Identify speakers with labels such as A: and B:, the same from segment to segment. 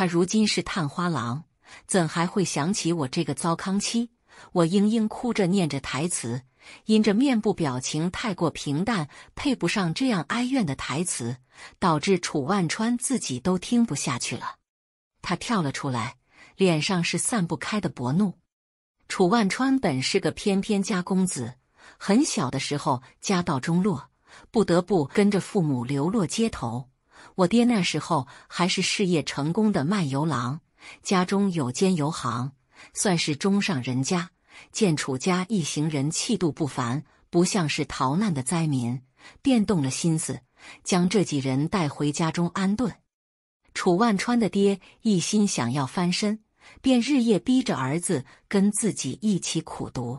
A: 他如今是探花郎，怎还会想起我这个糟糠妻？我嘤嘤哭着念着台词，因着面部表情太过平淡，配不上这样哀怨的台词，导致楚万川自己都听不下去了。他跳了出来，脸上是散不开的薄怒。楚万川本是个翩翩家公子，很小的时候家道中落，不得不跟着父母流落街头。我爹那时候还是事业成功的卖油郎，家中有间油行，算是中上人家。见楚家一行人气度不凡，不像是逃难的灾民，便动了心思，将这几人带回家中安顿。楚万川的爹一心想要翻身，便日夜逼着儿子跟自己一起苦读。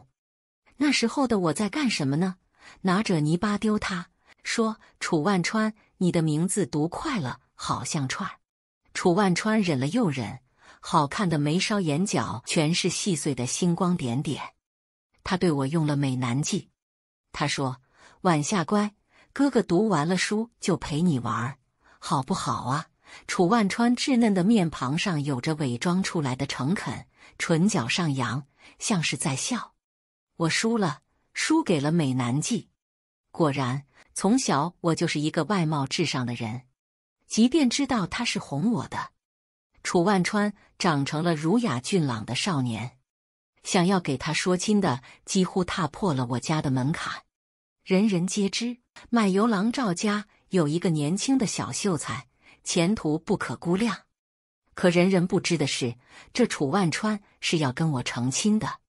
A: 那时候的我在干什么呢？拿着泥巴丢，他说：“楚万川。”你的名字读快了，好像串。楚万川忍了又忍，好看的眉梢眼角全是细碎的星光点点。他对我用了美男计。他说：“晚下乖，哥哥读完了书就陪你玩，好不好啊？”楚万川稚嫩的面庞上有着伪装出来的诚恳，唇角上扬，像是在笑。我输了，输给了美男计。果然。从小，我就是一个外貌至上的人，即便知道他是哄我的。楚万川长成了儒雅俊朗的少年，想要给他说亲的几乎踏破了我家的门槛。人人皆知，卖油郎赵家有一个年轻的小秀才，前途不可估量。可人人不知的是，这楚万川是要跟我成亲的。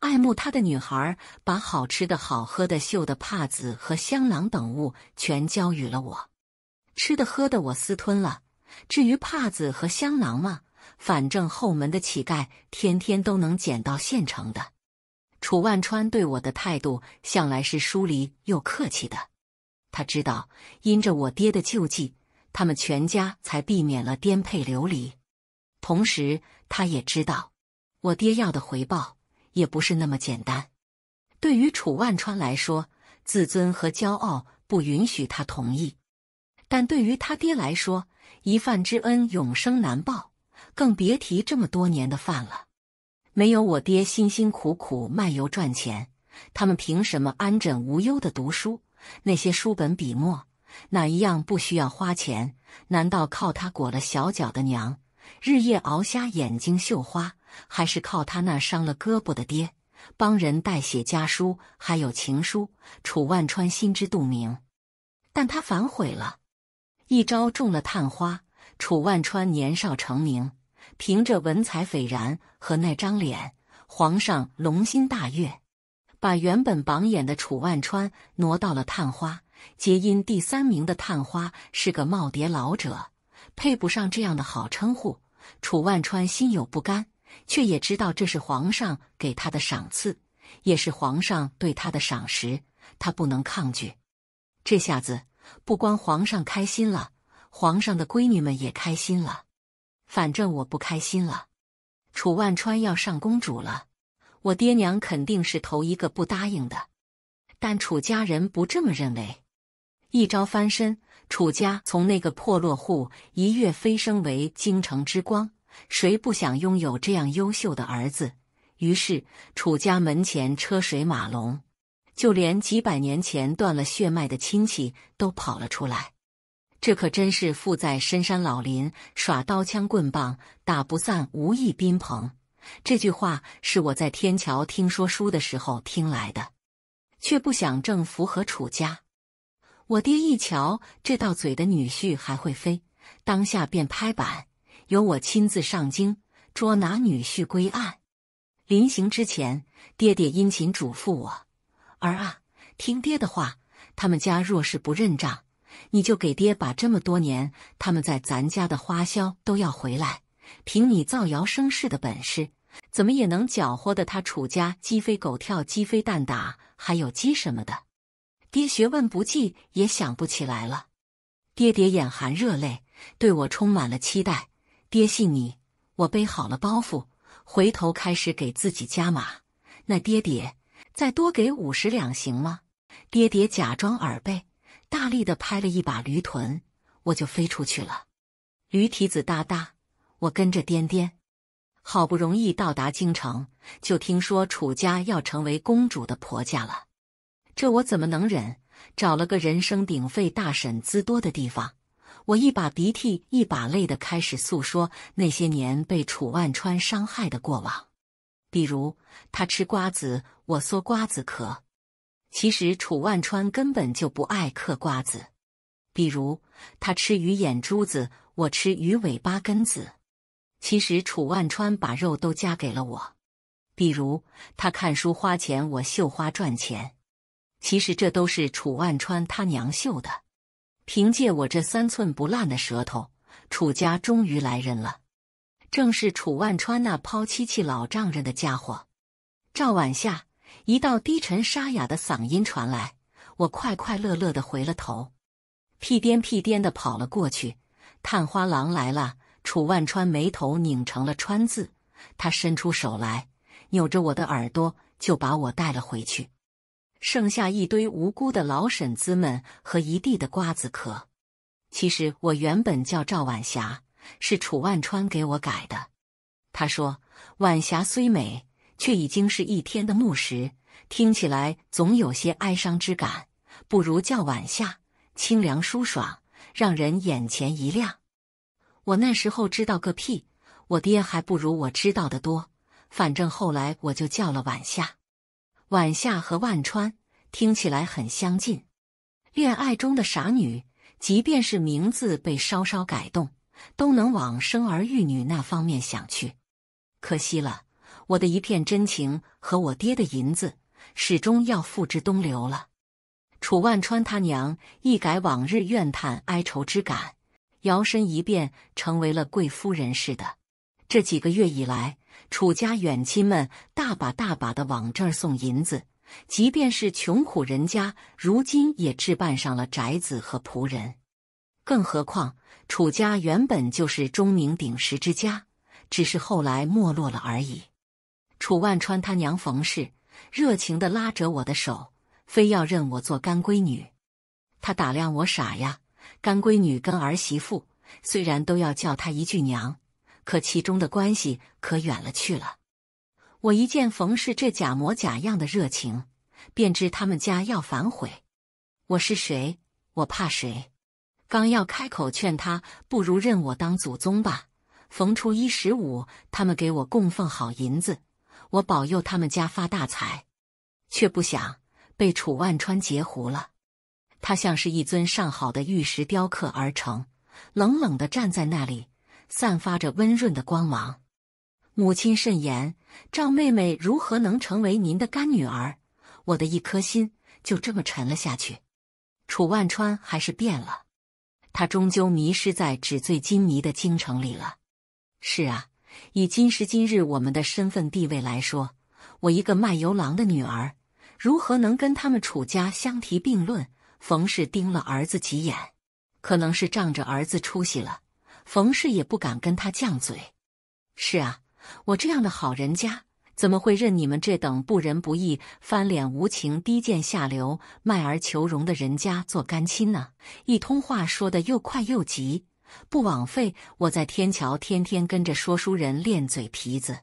A: 爱慕他的女孩把好吃的好喝的、绣的帕子和香囊等物全交予了我，吃的喝的我私吞了。至于帕子和香囊嘛，反正后门的乞丐天天都能捡到现成的。楚万川对我的态度向来是疏离又客气的，他知道因着我爹的救济，他们全家才避免了颠沛流离，同时他也知道我爹要的回报。也不是那么简单。对于楚万川来说，自尊和骄傲不允许他同意；但对于他爹来说，一饭之恩永生难报，更别提这么多年的饭了。没有我爹辛辛苦苦卖油赚钱，他们凭什么安枕无忧的读书？那些书本笔墨哪一样不需要花钱？难道靠他裹了小脚的娘日夜熬瞎眼睛绣花？还是靠他那伤了胳膊的爹帮人代写家书，还有情书。楚万川心知肚明，但他反悔了。一朝中了探花，楚万川年少成名，凭着文采斐然和那张脸，皇上龙心大悦，把原本榜眼的楚万川挪到了探花。皆因第三名的探花是个耄耋老者，配不上这样的好称呼。楚万川心有不甘。却也知道这是皇上给他的赏赐，也是皇上对他的赏识，他不能抗拒。这下子不光皇上开心了，皇上的闺女们也开心了。反正我不开心了。楚万川要上公主了，我爹娘肯定是头一个不答应的。但楚家人不这么认为。一朝翻身，楚家从那个破落户一跃飞升为京城之光。谁不想拥有这样优秀的儿子？于是楚家门前车水马龙，就连几百年前断了血脉的亲戚都跑了出来。这可真是富在深山老林，耍刀枪棍棒打不散，无义宾朋。这句话是我在天桥听说书的时候听来的，却不想正符合楚家。我爹一瞧这到嘴的女婿还会飞，当下便拍板。由我亲自上京捉拿女婿归案。临行之前，爹爹殷勤嘱咐我：“儿啊，听爹的话。他们家若是不认账，你就给爹把这么多年他们在咱家的花销都要回来。凭你造谣生事的本事，怎么也能搅和的他楚家鸡飞狗跳、鸡飞蛋打，还有鸡什么的。爹学问不济，也想不起来了。”爹爹眼含热泪，对我充满了期待。爹信你，我背好了包袱，回头开始给自己加码。那爹爹再多给五十两行吗？爹爹假装耳背，大力的拍了一把驴臀，我就飞出去了。驴蹄子哒哒，我跟着颠颠，好不容易到达京城，就听说楚家要成为公主的婆家了，这我怎么能忍？找了个人声鼎沸、大婶资多的地方。我一把鼻涕一把泪的开始诉说那些年被楚万川伤害的过往，比如他吃瓜子，我缩瓜子壳；其实楚万川根本就不爱嗑瓜子。比如他吃鱼眼珠子，我吃鱼尾巴根子；其实楚万川把肉都夹给了我。比如他看书花钱，我绣花赚钱；其实这都是楚万川他娘绣的。凭借我这三寸不烂的舌头，楚家终于来人了，正是楚万川那抛妻弃老丈人的家伙。赵晚下，一道低沉沙哑的嗓音传来，我快快乐乐的回了头，屁颠屁颠的跑了过去。探花郎来了，楚万川眉头拧成了川字，他伸出手来，扭着我的耳朵，就把我带了回去。剩下一堆无辜的老婶子们和一地的瓜子壳。其实我原本叫赵晚霞，是楚万川给我改的。他说：“晚霞虽美，却已经是一天的暮时，听起来总有些哀伤之感，不如叫晚霞，清凉舒爽，让人眼前一亮。”我那时候知道个屁，我爹还不如我知道的多。反正后来我就叫了晚霞。晚夏和万川听起来很相近，恋爱中的傻女，即便是名字被稍稍改动，都能往生儿育女那方面想去。可惜了我的一片真情和我爹的银子，始终要付之东流了。楚万川他娘一改往日怨叹哀愁之感，摇身一变成为了贵夫人似的。这几个月以来。楚家远亲们大把大把的往这儿送银子，即便是穷苦人家，如今也置办上了宅子和仆人。更何况楚家原本就是钟鸣鼎食之家，只是后来没落了而已。楚万川他娘冯氏热情的拉着我的手，非要认我做干闺女。他打量我，傻呀，干闺女跟儿媳妇虽然都要叫他一句娘。可其中的关系可远了去了。我一见冯氏这假模假样的热情，便知他们家要反悔。我是谁？我怕谁？刚要开口劝他，不如认我当祖宗吧。逢初一十五，他们给我供奉好银子，我保佑他们家发大财。却不想被楚万川截胡了。他像是一尊上好的玉石雕刻而成，冷冷的站在那里。散发着温润的光芒。母亲慎言：“赵妹妹如何能成为您的干女儿？”我的一颗心就这么沉了下去。楚万川还是变了，他终究迷失在纸醉金迷的京城里了。是啊，以今时今日我们的身份地位来说，我一个卖油郎的女儿，如何能跟他们楚家相提并论？冯氏盯了儿子几眼，可能是仗着儿子出息了。冯氏也不敢跟他犟嘴。是啊，我这样的好人家，怎么会认你们这等不仁不义、翻脸无情、低贱下流、卖儿求荣的人家做干亲呢？一通话说得又快又急，不枉费我在天桥天天跟着说书人练嘴皮子，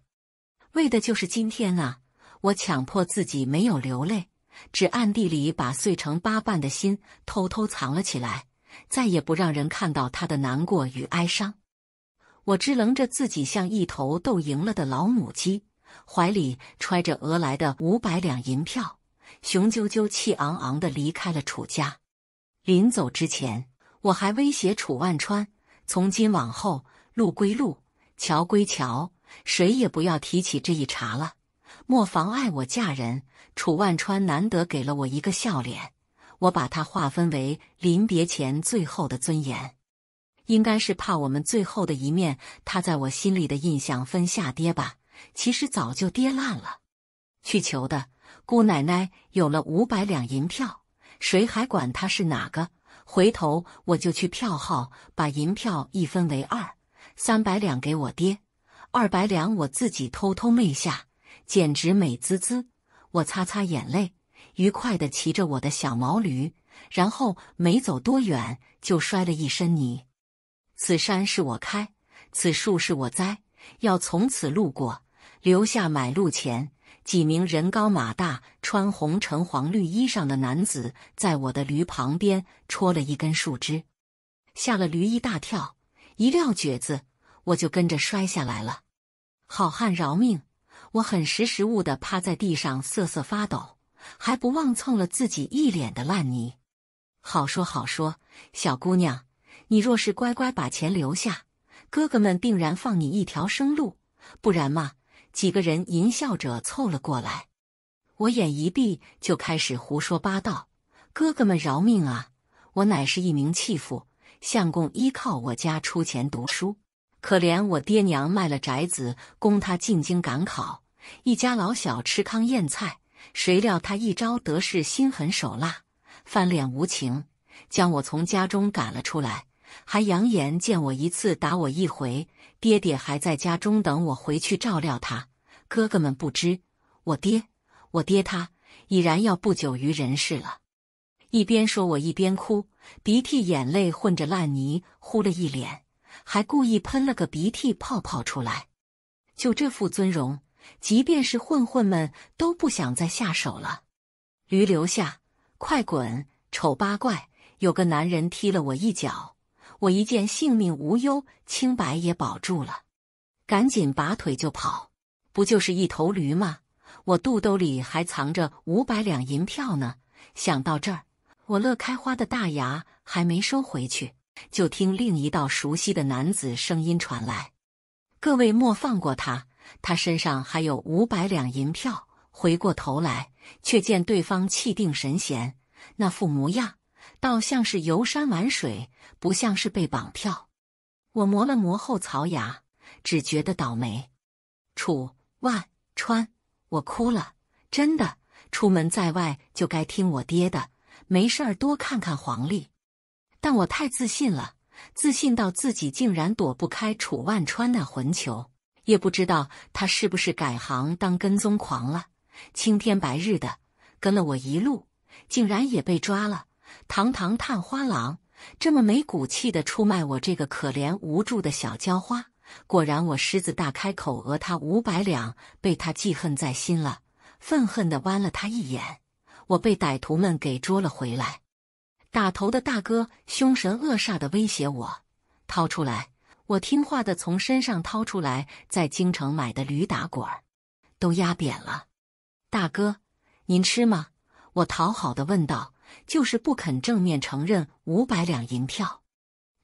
A: 为的就是今天啊！我强迫自己没有流泪，只暗地里把碎成八瓣的心偷偷藏了起来。再也不让人看到他的难过与哀伤。我支棱着自己，像一头斗赢了的老母鸡，怀里揣着讹来的五百两银票，雄赳赳气昂昂地离开了楚家。临走之前，我还威胁楚万川：“从今往后，路归路，桥归桥，谁也不要提起这一茬了，莫妨碍我嫁人。”楚万川难得给了我一个笑脸。我把它划分为临别前最后的尊严，应该是怕我们最后的一面，他在我心里的印象分下跌吧。其实早就跌烂了。去求的姑奶奶有了五百两银票，谁还管他是哪个？回头我就去票号把银票一分为二，三百两给我爹，二百两我自己偷偷昧下，简直美滋滋。我擦擦眼泪。愉快的骑着我的小毛驴，然后没走多远就摔了一身泥。此山是我开，此树是我栽，要从此路过，留下买路钱。几名人高马大、穿红橙黄绿衣裳的男子在我的驴旁边戳了一根树枝，吓了驴一大跳，一撂蹶子，我就跟着摔下来了。好汉饶命！我很识时务的趴在地上瑟瑟发抖。还不忘蹭了自己一脸的烂泥。好说好说，小姑娘，你若是乖乖把钱留下，哥哥们定然放你一条生路。不然嘛，几个人淫笑着凑了过来。我眼一闭就开始胡说八道。哥哥们饶命啊！我乃是一名弃妇，相公依靠我家出钱读书，可怜我爹娘卖了宅子供他进京赶考，一家老小吃糠咽菜。谁料他一招得势，心狠手辣，翻脸无情，将我从家中赶了出来，还扬言见我一次打我一回。爹爹还在家中等我回去照料他，哥哥们不知，我爹，我爹他已然要不久于人世了。一边说，我一边哭，鼻涕眼泪混着烂泥，呼了一脸，还故意喷了个鼻涕泡泡出来，就这副尊容。即便是混混们都不想再下手了。驴留下，快滚！丑八怪，有个男人踢了我一脚，我一见性命无忧，清白也保住了，赶紧拔腿就跑。不就是一头驴吗？我肚兜里还藏着五百两银票呢。想到这儿，我乐开花的大牙还没收回去，就听另一道熟悉的男子声音传来：“各位莫放过他。”他身上还有五百两银票，回过头来却见对方气定神闲，那副模样倒像是游山玩水，不像是被绑票。我磨了磨后槽牙，只觉得倒霉。楚万川，我哭了，真的。出门在外就该听我爹的，没事儿多看看黄历。但我太自信了，自信到自己竟然躲不开楚万川那混球。也不知道他是不是改行当跟踪狂了，青天白日的跟了我一路，竟然也被抓了。堂堂探花郎，这么没骨气的出卖我这个可怜无助的小娇花。果然我狮子大开口讹他五百两，被他记恨在心了，愤恨的剜了他一眼。我被歹徒们给捉了回来，打头的大哥凶神恶煞的威胁我，掏出来。我听话的从身上掏出来在京城买的驴打滚，都压扁了。大哥，您吃吗？我讨好的问道，就是不肯正面承认五百两银票。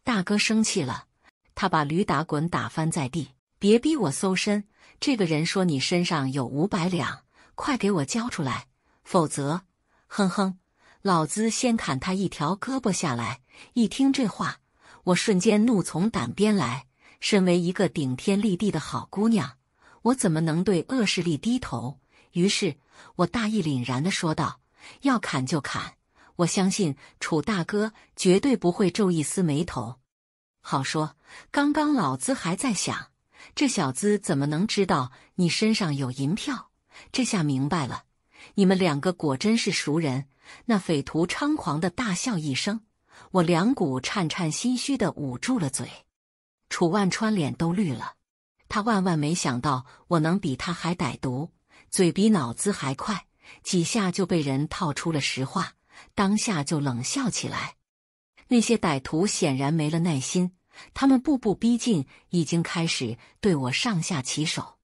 A: 大哥生气了，他把驴打滚打翻在地。别逼我搜身！这个人说你身上有五百两，快给我交出来，否则，哼哼，老子先砍他一条胳膊下来。一听这话。我瞬间怒从胆边来，身为一个顶天立地的好姑娘，我怎么能对恶势力低头？于是，我大义凛然的说道：“要砍就砍，我相信楚大哥绝对不会皱一丝眉头。”好说，刚刚老子还在想，这小子怎么能知道你身上有银票？这下明白了，你们两个果真是熟人。那匪徒猖狂的大笑一声。我两股颤颤，心虚的捂住了嘴。楚万川脸都绿了，他万万没想到我能比他还歹毒，嘴比脑子还快，几下就被人套出了实话。当下就冷笑起来。那些歹徒显然没了耐心，他们步步逼近，已经开始对我上下其手。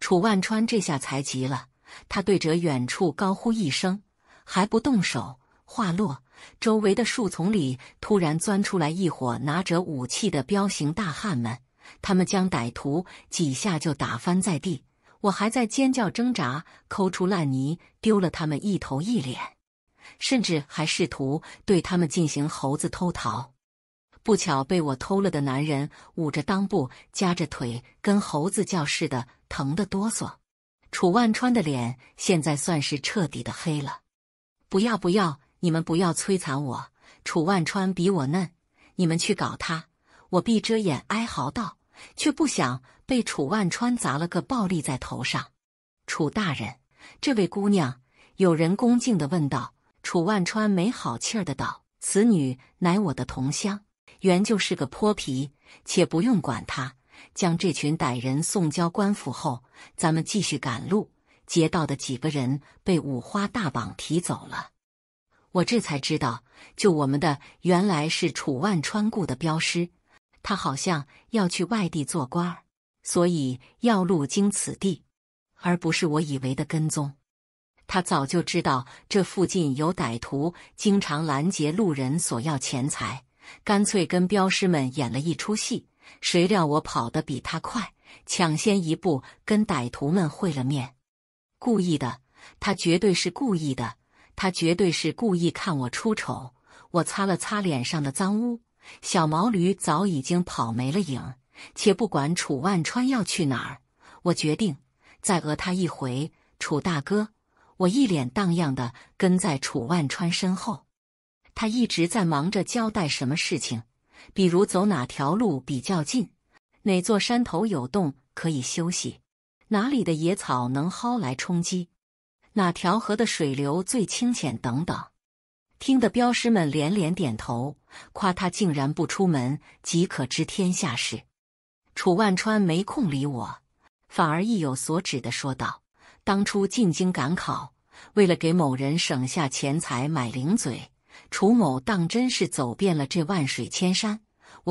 A: 楚万川这下才急了，他对着远处高呼一声：“还不动手！”话落。周围的树丛里突然钻出来一伙拿着武器的彪形大汉们，他们将歹徒几下就打翻在地。我还在尖叫挣扎，抠出烂泥，丢了他们一头一脸，甚至还试图对他们进行猴子偷桃。不巧被我偷了的男人捂着裆部，夹着腿，跟猴子叫似的，疼得哆嗦。楚万川的脸现在算是彻底的黑了。不要，不要！你们不要摧残我，楚万川比我嫩，你们去搞他！我闭着眼哀嚎道，却不想被楚万川砸了个暴力在头上。楚大人，这位姑娘，有人恭敬地问道。楚万川没好气儿的道：“此女乃我的同乡，原就是个泼皮，且不用管她，将这群歹人送交官府后，咱们继续赶路。”劫道的几个人被五花大绑提走了。我这才知道，救我们的原来是楚万川雇的镖师，他好像要去外地做官儿，所以要路经此地，而不是我以为的跟踪。他早就知道这附近有歹徒经常拦截路人索要钱财，干脆跟镖师们演了一出戏。谁料我跑得比他快，抢先一步跟歹徒们会了面。故意的，他绝对是故意的。他绝对是故意看我出丑。我擦了擦脸上的脏污，小毛驴早已经跑没了影。且不管楚万川要去哪儿，我决定再讹他一回。楚大哥，我一脸荡漾的跟在楚万川身后。他一直在忙着交代什么事情，比如走哪条路比较近，哪座山头有洞可以休息，哪里的野草能薅来充饥。哪条河的水流最清浅？等等，听得镖师们连连点头，夸他竟然不出门即可知天下事。楚万川没空理我，反而意有所指的说道：“当初进京赶考，为了给某人省下钱财买零嘴，楚某当真是走遍了这万水千山。”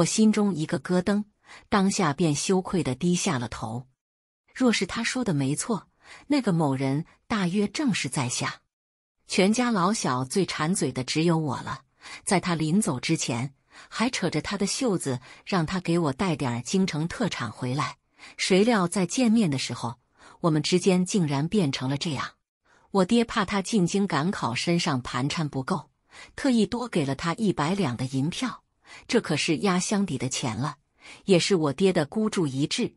A: 我心中一个咯噔，当下便羞愧的低下了头。若是他说的没错。那个某人大约正是在下，全家老小最馋嘴的只有我了。在他临走之前，还扯着他的袖子，让他给我带点京城特产回来。谁料在见面的时候，我们之间竟然变成了这样。我爹怕他进京赶考身上盘缠不够，特意多给了他一百两的银票，这可是压箱底的钱了，也是我爹的孤注一掷。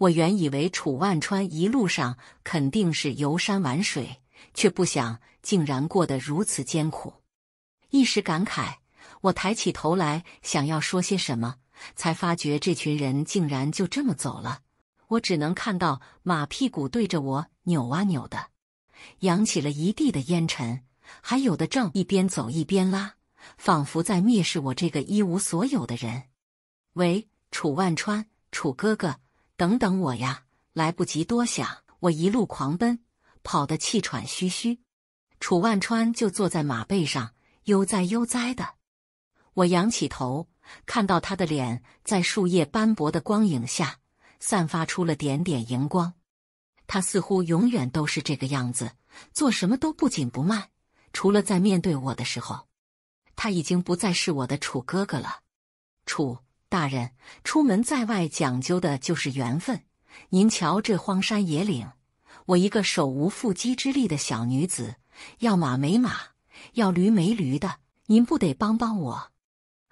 A: 我原以为楚万川一路上肯定是游山玩水，却不想竟然过得如此艰苦。一时感慨，我抬起头来想要说些什么，才发觉这群人竟然就这么走了。我只能看到马屁股对着我扭啊扭的，扬起了一地的烟尘，还有的正一边走一边拉，仿佛在蔑视我这个一无所有的人。喂，楚万川，楚哥哥。等等我呀！来不及多想，我一路狂奔，跑得气喘吁吁。楚万川就坐在马背上，悠哉悠哉的。我仰起头，看到他的脸在树叶斑驳的光影下散发出了点点荧光。他似乎永远都是这个样子，做什么都不紧不慢。除了在面对我的时候，他已经不再是我的楚哥哥了，楚。大人出门在外讲究的就是缘分。您瞧这荒山野岭，我一个手无缚鸡之力的小女子，要马没马，要驴没驴的，您不得帮帮我？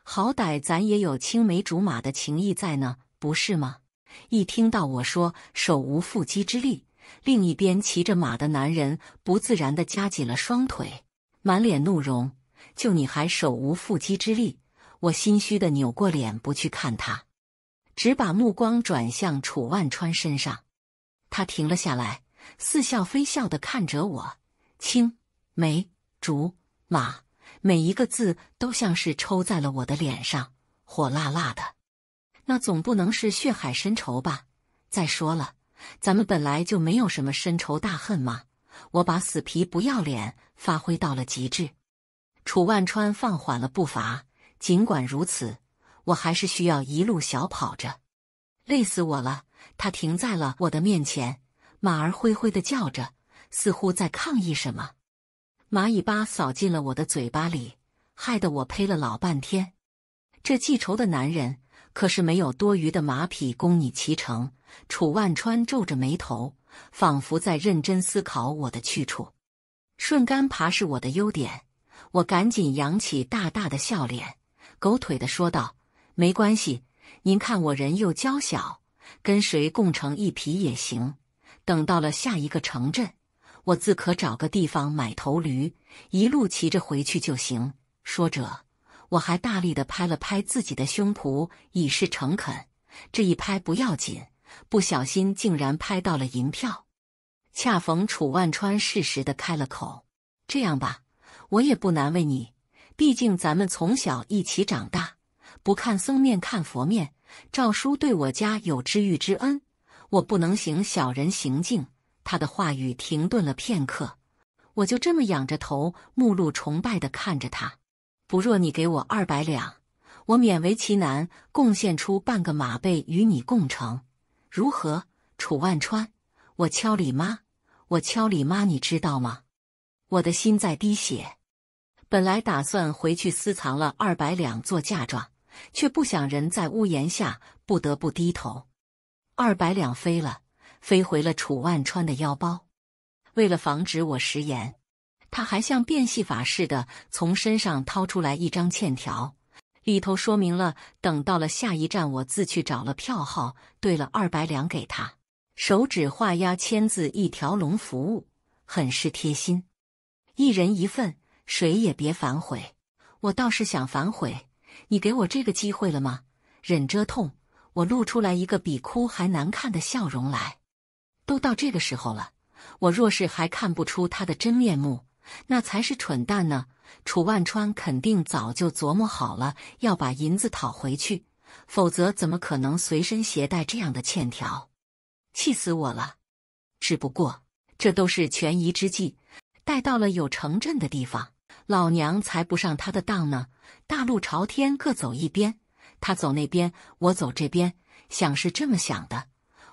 A: 好歹咱也有青梅竹马的情谊在呢，不是吗？一听到我说手无缚鸡之力，另一边骑着马的男人不自然的夹紧了双腿，满脸怒容。就你还手无缚鸡之力？我心虚的扭过脸不去看他，只把目光转向楚万川身上。他停了下来，似笑非笑的看着我。青梅竹马，每一个字都像是抽在了我的脸上，火辣辣的。那总不能是血海深仇吧？再说了，咱们本来就没有什么深仇大恨嘛。我把死皮不要脸发挥到了极致。楚万川放缓了步伐。尽管如此，我还是需要一路小跑着，累死我了。他停在了我的面前，马儿灰灰的叫着，似乎在抗议什么。蚂蚁巴扫进了我的嘴巴里，害得我呸了老半天。这记仇的男人可是没有多余的马匹供你骑乘。楚万川皱着眉头，仿佛在认真思考我的去处。顺杆爬是我的优点，我赶紧扬起大大的笑脸。狗腿的说道：“没关系，您看我人又娇小，跟谁共乘一匹也行。等到了下一个城镇，我自可找个地方买头驴，一路骑着回去就行。”说着，我还大力的拍了拍自己的胸脯，以示诚恳。这一拍不要紧，不小心竟然拍到了银票。恰逢楚万川适时的开了口：“这样吧，我也不难为你。”毕竟咱们从小一起长大，不看僧面看佛面。赵叔对我家有知遇之恩，我不能行小人行径。他的话语停顿了片刻，我就这么仰着头，目露崇拜地看着他。不若你给我二百两，我勉为其难贡献出半个马背与你共乘，如何？楚万川，我敲李妈，我敲李妈，你知道吗？我的心在滴血。本来打算回去私藏了二百两做嫁妆，却不想人在屋檐下不得不低头。二百两飞了，飞回了楚万川的腰包。为了防止我食言，他还像变戏法似的从身上掏出来一张欠条，里头说明了等到了下一站，我自去找了票号兑了二百两给他，手指画押签字，一条龙服务，很是贴心。一人一份。谁也别反悔，我倒是想反悔。你给我这个机会了吗？忍着痛，我露出来一个比哭还难看的笑容来。都到这个时候了，我若是还看不出他的真面目，那才是蠢蛋呢。楚万川肯定早就琢磨好了要把银子讨回去，否则怎么可能随身携带这样的欠条？气死我了！只不过这都是权宜之计，待到了有城镇的地方。老娘才不上他的当呢！大路朝天，各走一边。他走那边，我走这边，想是这么想的。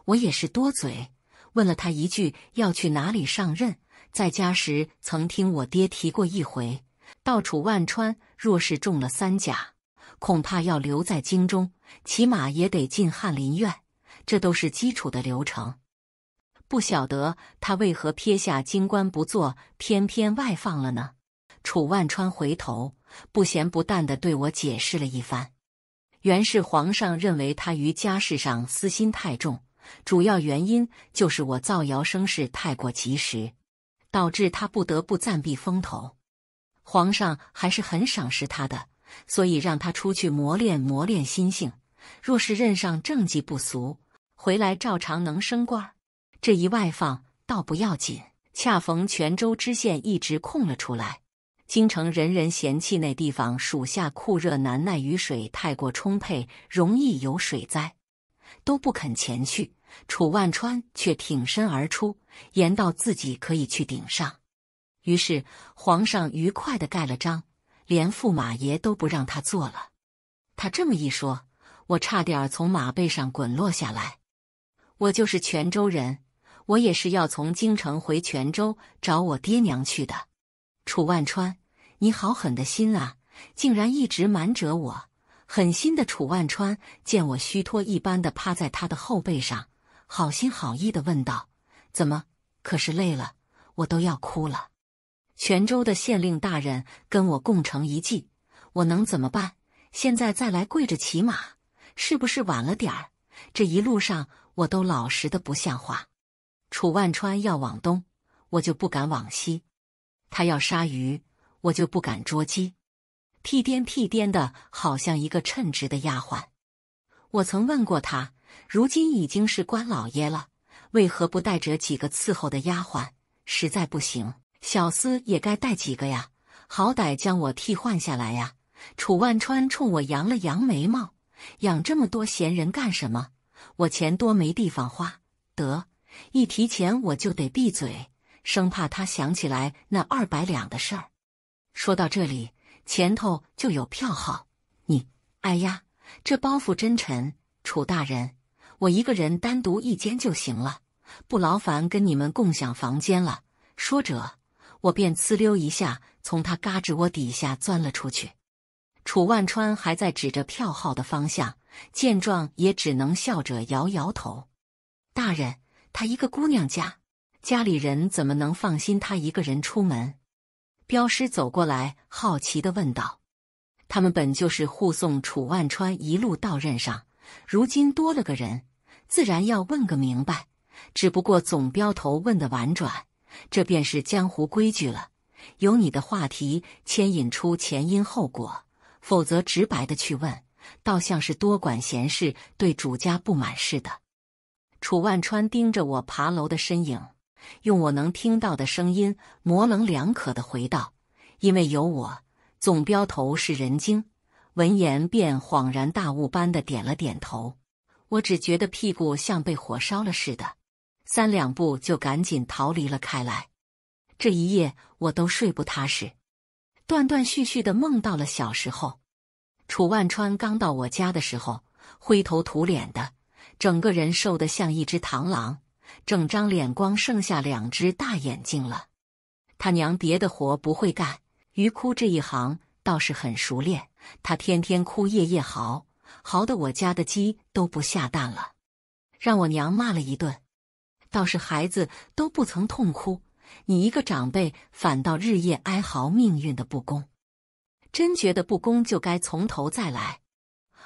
A: 我也是多嘴，问了他一句要去哪里上任。在家时曾听我爹提过一回，到楚万川，若是中了三甲，恐怕要留在京中，起码也得进翰林院。这都是基础的流程。不晓得他为何撇下京官不做，偏偏外放了呢？楚万川回头，不咸不淡的对我解释了一番，原是皇上认为他于家事上私心太重，主要原因就是我造谣生事太过及时，导致他不得不暂避风头。皇上还是很赏识他的，所以让他出去磨练磨练心性。若是任上政绩不俗，回来照常能升官。这一外放倒不要紧，恰逢泉州知县一直空了出来。京城人人嫌弃那地方，属下酷热难耐，雨水太过充沛，容易有水灾，都不肯前去。楚万川却挺身而出，言道自己可以去顶上。于是皇上愉快的盖了章，连驸马爷都不让他做了。他这么一说，我差点从马背上滚落下来。我就是泉州人，我也是要从京城回泉州找我爹娘去的。楚万川，你好狠的心啊！竟然一直瞒着我。狠心的楚万川见我虚脱一般的趴在他的后背上，好心好意的问道：“怎么？可是累了？我都要哭了。”泉州的县令大人跟我共乘一计，我能怎么办？现在再来跪着骑马，是不是晚了点儿？这一路上我都老实的不像话。楚万川要往东，我就不敢往西。他要杀鱼，我就不敢捉鸡，屁颠屁颠的，好像一个称职的丫鬟。我曾问过他，如今已经是官老爷了，为何不带着几个伺候的丫鬟？实在不行，小厮也该带几个呀，好歹将我替换下来呀。楚万川冲我扬了扬眉毛：“养这么多闲人干什么？我钱多没地方花，得一提钱我就得闭嘴。”生怕他想起来那二百两的事儿。说到这里，前头就有票号。你，哎呀，这包袱真沉，楚大人，我一个人单独一间就行了，不劳烦跟你们共享房间了。说着，我便呲溜一下从他嘎吱窝底下钻了出去。楚万川还在指着票号的方向，见状也只能笑着摇摇头。大人，她一个姑娘家。家里人怎么能放心他一个人出门？镖师走过来，好奇地问道：“他们本就是护送楚万川一路到任上，如今多了个人，自然要问个明白。只不过总镖头问得婉转，这便是江湖规矩了。由你的话题牵引出前因后果，否则直白的去问，倒像是多管闲事，对主家不满似的。”楚万川盯着我爬楼的身影。用我能听到的声音模棱两可的回道：“因为有我，总镖头是人精。”闻言便恍然大悟般的点了点头。我只觉得屁股像被火烧了似的，三两步就赶紧逃离了开来。这一夜我都睡不踏实，断断续续的梦到了小时候，楚万川刚到我家的时候，灰头土脸的，整个人瘦得像一只螳螂。整张脸光剩下两只大眼睛了。他娘别的活不会干，鱼哭这一行倒是很熟练。他天天哭，夜夜嚎，嚎的我家的鸡都不下蛋了，让我娘骂了一顿。倒是孩子都不曾痛哭，你一个长辈反倒日夜哀嚎命运的不公，真觉得不公就该从头再来，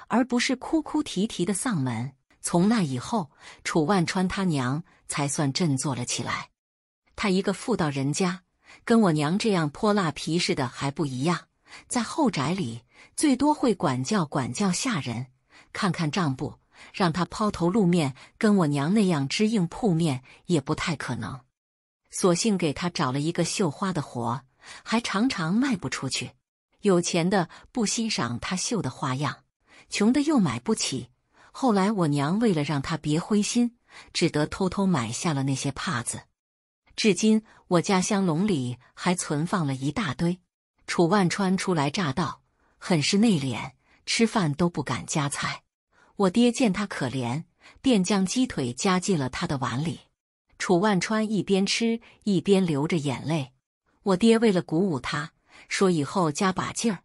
A: 而不是哭哭啼啼的丧门。从那以后，楚万川他娘才算振作了起来。他一个妇道人家，跟我娘这样泼辣皮实的还不一样，在后宅里最多会管教管教下人，看看账簿，让他抛头露面，跟我娘那样支应铺面也不太可能。索性给他找了一个绣花的活，还常常卖不出去。有钱的不欣赏他绣的花样，穷的又买不起。后来，我娘为了让他别灰心，只得偷偷买下了那些帕子。至今，我家乡笼里还存放了一大堆。楚万川初来乍到，很是内敛，吃饭都不敢夹菜。我爹见他可怜，便将鸡腿夹进了他的碗里。楚万川一边吃一边流着眼泪。我爹为了鼓舞他，说以后加把劲儿，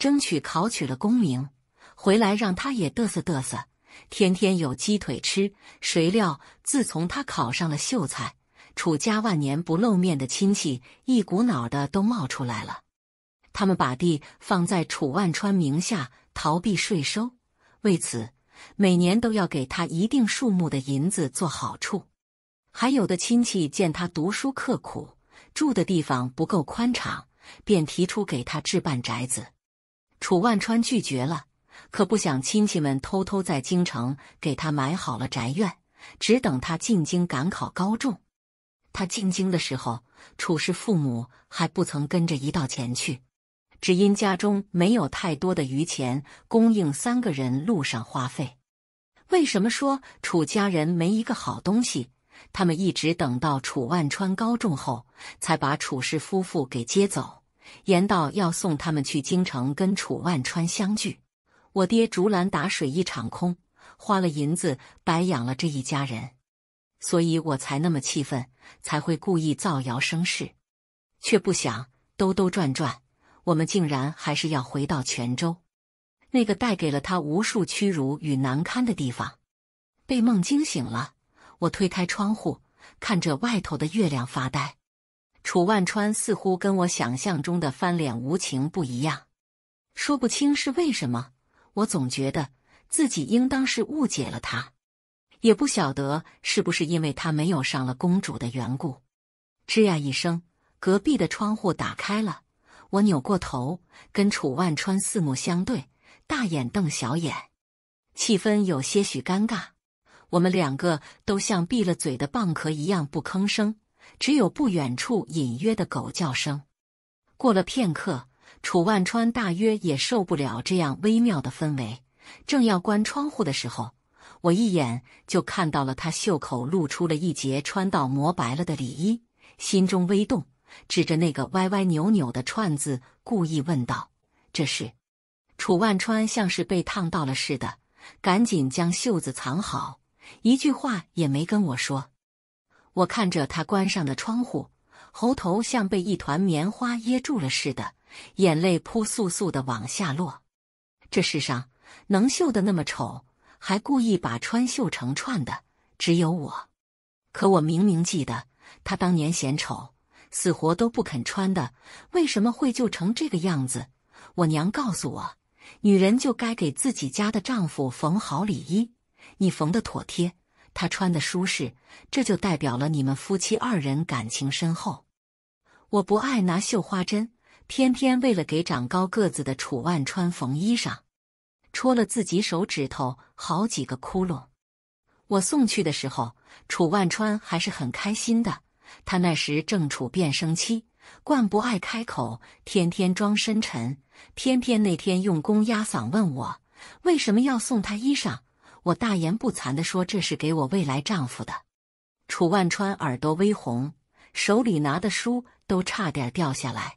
A: 争取考取了功名，回来让他也嘚瑟嘚瑟。天天有鸡腿吃，谁料自从他考上了秀才，楚家万年不露面的亲戚一股脑的都冒出来了。他们把地放在楚万川名下，逃避税收，为此每年都要给他一定数目的银子做好处。还有的亲戚见他读书刻苦，住的地方不够宽敞，便提出给他置办宅子，楚万川拒绝了。可不想亲戚们偷偷在京城给他买好了宅院，只等他进京赶考高中。他进京的时候，楚氏父母还不曾跟着一道前去，只因家中没有太多的余钱供应三个人路上花费。为什么说楚家人没一个好东西？他们一直等到楚万川高中后，才把楚氏夫妇给接走，言道要送他们去京城跟楚万川相聚。我爹竹篮打水一场空，花了银子白养了这一家人，所以我才那么气愤，才会故意造谣生事，却不想兜兜转转，我们竟然还是要回到泉州，那个带给了他无数屈辱与难堪的地方。被梦惊醒了，我推开窗户，看着外头的月亮发呆。楚万川似乎跟我想象中的翻脸无情不一样，说不清是为什么。我总觉得自己应当是误解了他，也不晓得是不是因为他没有上了公主的缘故。吱呀一声，隔壁的窗户打开了，我扭过头，跟楚万川四目相对，大眼瞪小眼，气氛有些许尴尬。我们两个都像闭了嘴的蚌壳一样不吭声，只有不远处隐约的狗叫声。过了片刻。楚万川大约也受不了这样微妙的氛围，正要关窗户的时候，我一眼就看到了他袖口露出了一截穿到磨白了的里衣，心中微动，指着那个歪歪扭扭的串字，故意问道：“这是？”楚万川像是被烫到了似的，赶紧将袖子藏好，一句话也没跟我说。我看着他关上的窗户，喉头像被一团棉花噎住了似的。眼泪扑簌簌的往下落。这世上能绣的那么丑，还故意把穿绣成串的，只有我。可我明明记得，她当年嫌丑，死活都不肯穿的，为什么会绣成这个样子？我娘告诉我，女人就该给自己家的丈夫缝好礼衣。你缝的妥帖，他穿的舒适，这就代表了你们夫妻二人感情深厚。我不爱拿绣花针。天天为了给长高个子的楚万川缝衣裳，戳了自己手指头好几个窟窿。我送去的时候，楚万川还是很开心的。他那时正处变声期，惯不爱开口，天天装深沉。偏偏那天用公鸭嗓问我为什么要送他衣裳，我大言不惭的说这是给我未来丈夫的。楚万川耳朵微红，手里拿的书都差点掉下来。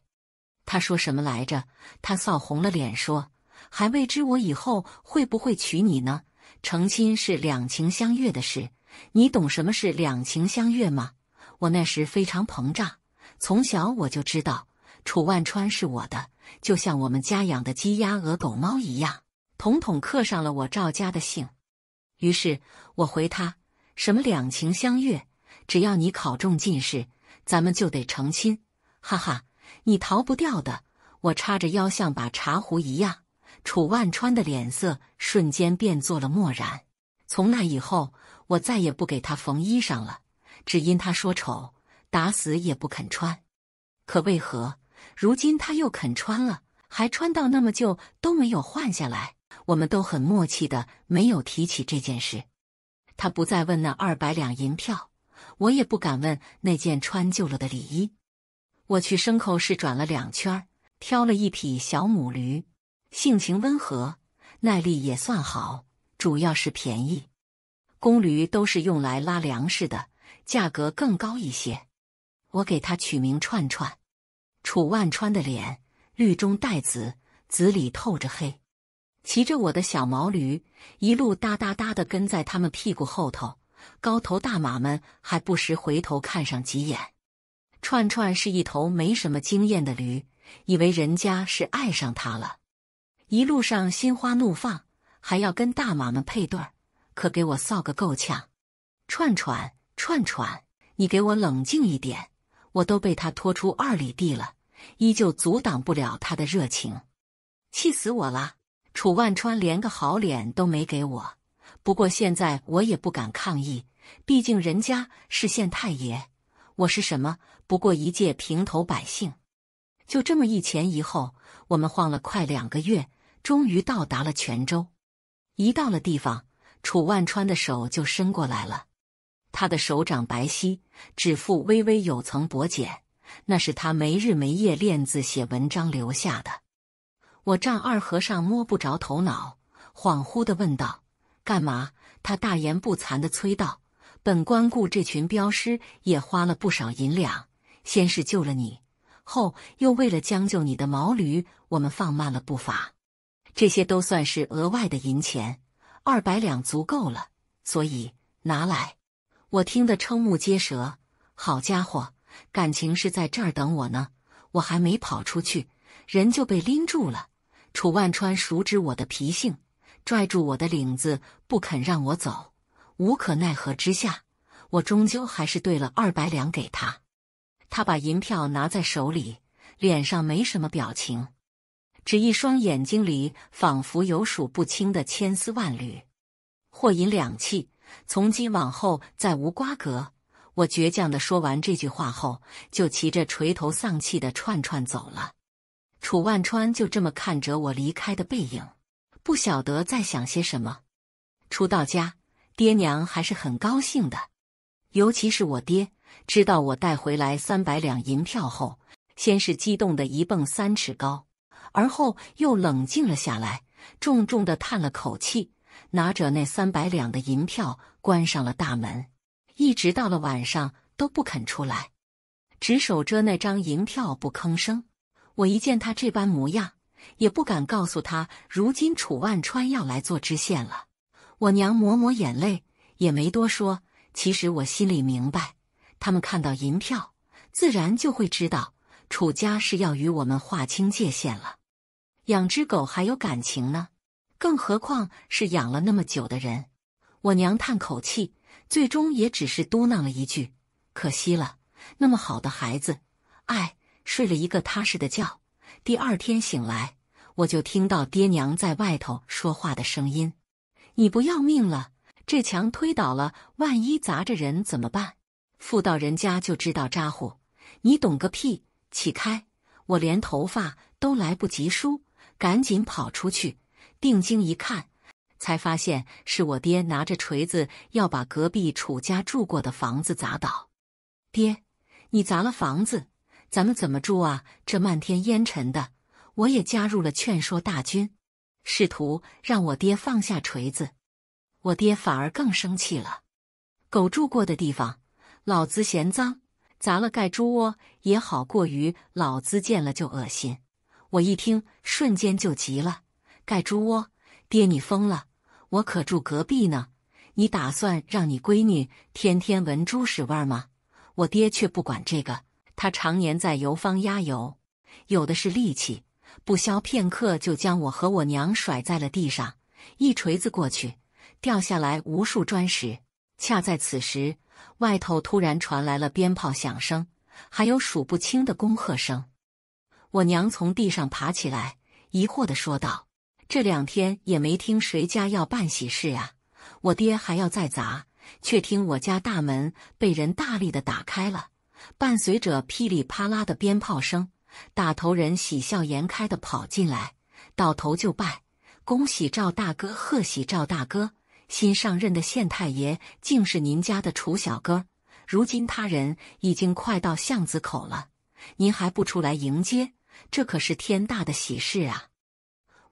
A: 他说什么来着？他臊红了脸说：“还未知我以后会不会娶你呢？成亲是两情相悦的事，你懂什么是两情相悦吗？”我那时非常膨胀，从小我就知道楚万川是我的，就像我们家养的鸡、鸭、鹅、狗、猫一样，统统刻上了我赵家的姓。于是我回他：“什么两情相悦？只要你考中进士，咱们就得成亲。”哈哈。你逃不掉的。我叉着腰，像把茶壶一样。楚万川的脸色瞬间变作了漠然。从那以后，我再也不给他缝衣裳了，只因他说丑，打死也不肯穿。可为何如今他又肯穿了，还穿到那么旧都没有换下来？我们都很默契的没有提起这件事。他不再问那二百两银票，我也不敢问那件穿旧了的礼衣。我去牲口市转了两圈，挑了一匹小母驴，性情温和，耐力也算好，主要是便宜。公驴都是用来拉粮食的，价格更高一些。我给它取名串串。楚万川的脸绿中带紫，紫里透着黑，骑着我的小毛驴，一路哒哒哒的跟在他们屁股后头，高头大马们还不时回头看上几眼。串串是一头没什么经验的驴，以为人家是爱上他了，一路上心花怒放，还要跟大马们配对儿，可给我臊个够呛。串串，串串，你给我冷静一点，我都被他拖出二里地了，依旧阻挡不了他的热情，气死我了！楚万川连个好脸都没给我，不过现在我也不敢抗议，毕竟人家是县太爷，我是什么？不过一介平头百姓，就这么一前一后，我们晃了快两个月，终于到达了泉州。一到了地方，楚万川的手就伸过来了。他的手掌白皙，指腹微微有层薄茧，那是他没日没夜练字写文章留下的。我丈二和尚摸不着头脑，恍惚的问道：“干嘛？”他大言不惭的催道：“本官雇这群镖师也花了不少银两。”先是救了你，后又为了将就你的毛驴，我们放慢了步伐。这些都算是额外的银钱，二百两足够了，所以拿来。我听得瞠目结舌，好家伙，感情是在这儿等我呢！我还没跑出去，人就被拎住了。楚万川熟知我的脾性，拽住我的领子不肯让我走。无可奈何之下，我终究还是兑了二百两给他。他把银票拿在手里，脸上没什么表情，只一双眼睛里仿佛有数不清的千丝万缕。货银两气，从今往后再无瓜葛。我倔强的说完这句话后，就骑着垂头丧气的串串走了。楚万川就这么看着我离开的背影，不晓得在想些什么。出到家，爹娘还是很高兴的，尤其是我爹。知道我带回来三百两银票后，先是激动的一蹦三尺高，而后又冷静了下来，重重的叹了口气，拿着那三百两的银票关上了大门，一直到了晚上都不肯出来，只守着那张银票不吭声。我一见他这般模样，也不敢告诉他如今楚万川要来做知县了。我娘抹抹眼泪，也没多说。其实我心里明白。他们看到银票，自然就会知道楚家是要与我们划清界限了。养只狗还有感情呢，更何况是养了那么久的人？我娘叹口气，最终也只是嘟囔了一句：“可惜了，那么好的孩子。”哎，睡了一个踏实的觉，第二天醒来，我就听到爹娘在外头说话的声音：“你不要命了？这墙推倒了，万一砸着人怎么办？”妇道人家就知道咋呼，你懂个屁！起开！我连头发都来不及梳，赶紧跑出去。定睛一看，才发现是我爹拿着锤子要把隔壁楚家住过的房子砸倒。爹，你砸了房子，咱们怎么住啊？这漫天烟尘的，我也加入了劝说大军，试图让我爹放下锤子。我爹反而更生气了，狗住过的地方。老子嫌脏，砸了盖猪窝也好过于老子见了就恶心。我一听，瞬间就急了，盖猪窝，爹你疯了！我可住隔壁呢，你打算让你闺女天天闻猪屎味吗？我爹却不管这个，他常年在油坊压油，有的是力气，不消片刻就将我和我娘甩在了地上，一锤子过去，掉下来无数砖石。恰在此时。外头突然传来了鞭炮响声，还有数不清的恭贺声。我娘从地上爬起来，疑惑地说道：“这两天也没听谁家要办喜事啊，我爹还要再砸，却听我家大门被人大力的打开了，伴随着噼里啪啦的鞭炮声，打头人喜笑颜开的跑进来，倒头就拜：‘恭喜赵大哥，贺喜赵大哥！’”新上任的县太爷竟是您家的楚小哥，如今他人已经快到巷子口了，您还不出来迎接？这可是天大的喜事啊！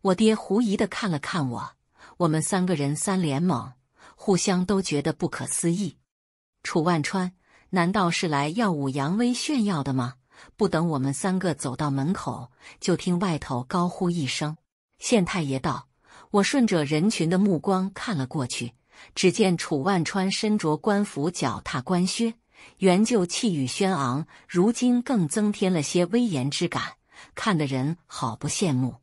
A: 我爹狐疑的看了看我，我们三个人三连懵，互相都觉得不可思议。楚万川难道是来耀武扬威、炫耀的吗？不等我们三个走到门口，就听外头高呼一声：“县太爷！”道。我顺着人群的目光看了过去，只见楚万川身着官服，脚踏官靴，原就气宇轩昂，如今更增添了些威严之感，看得人好不羡慕。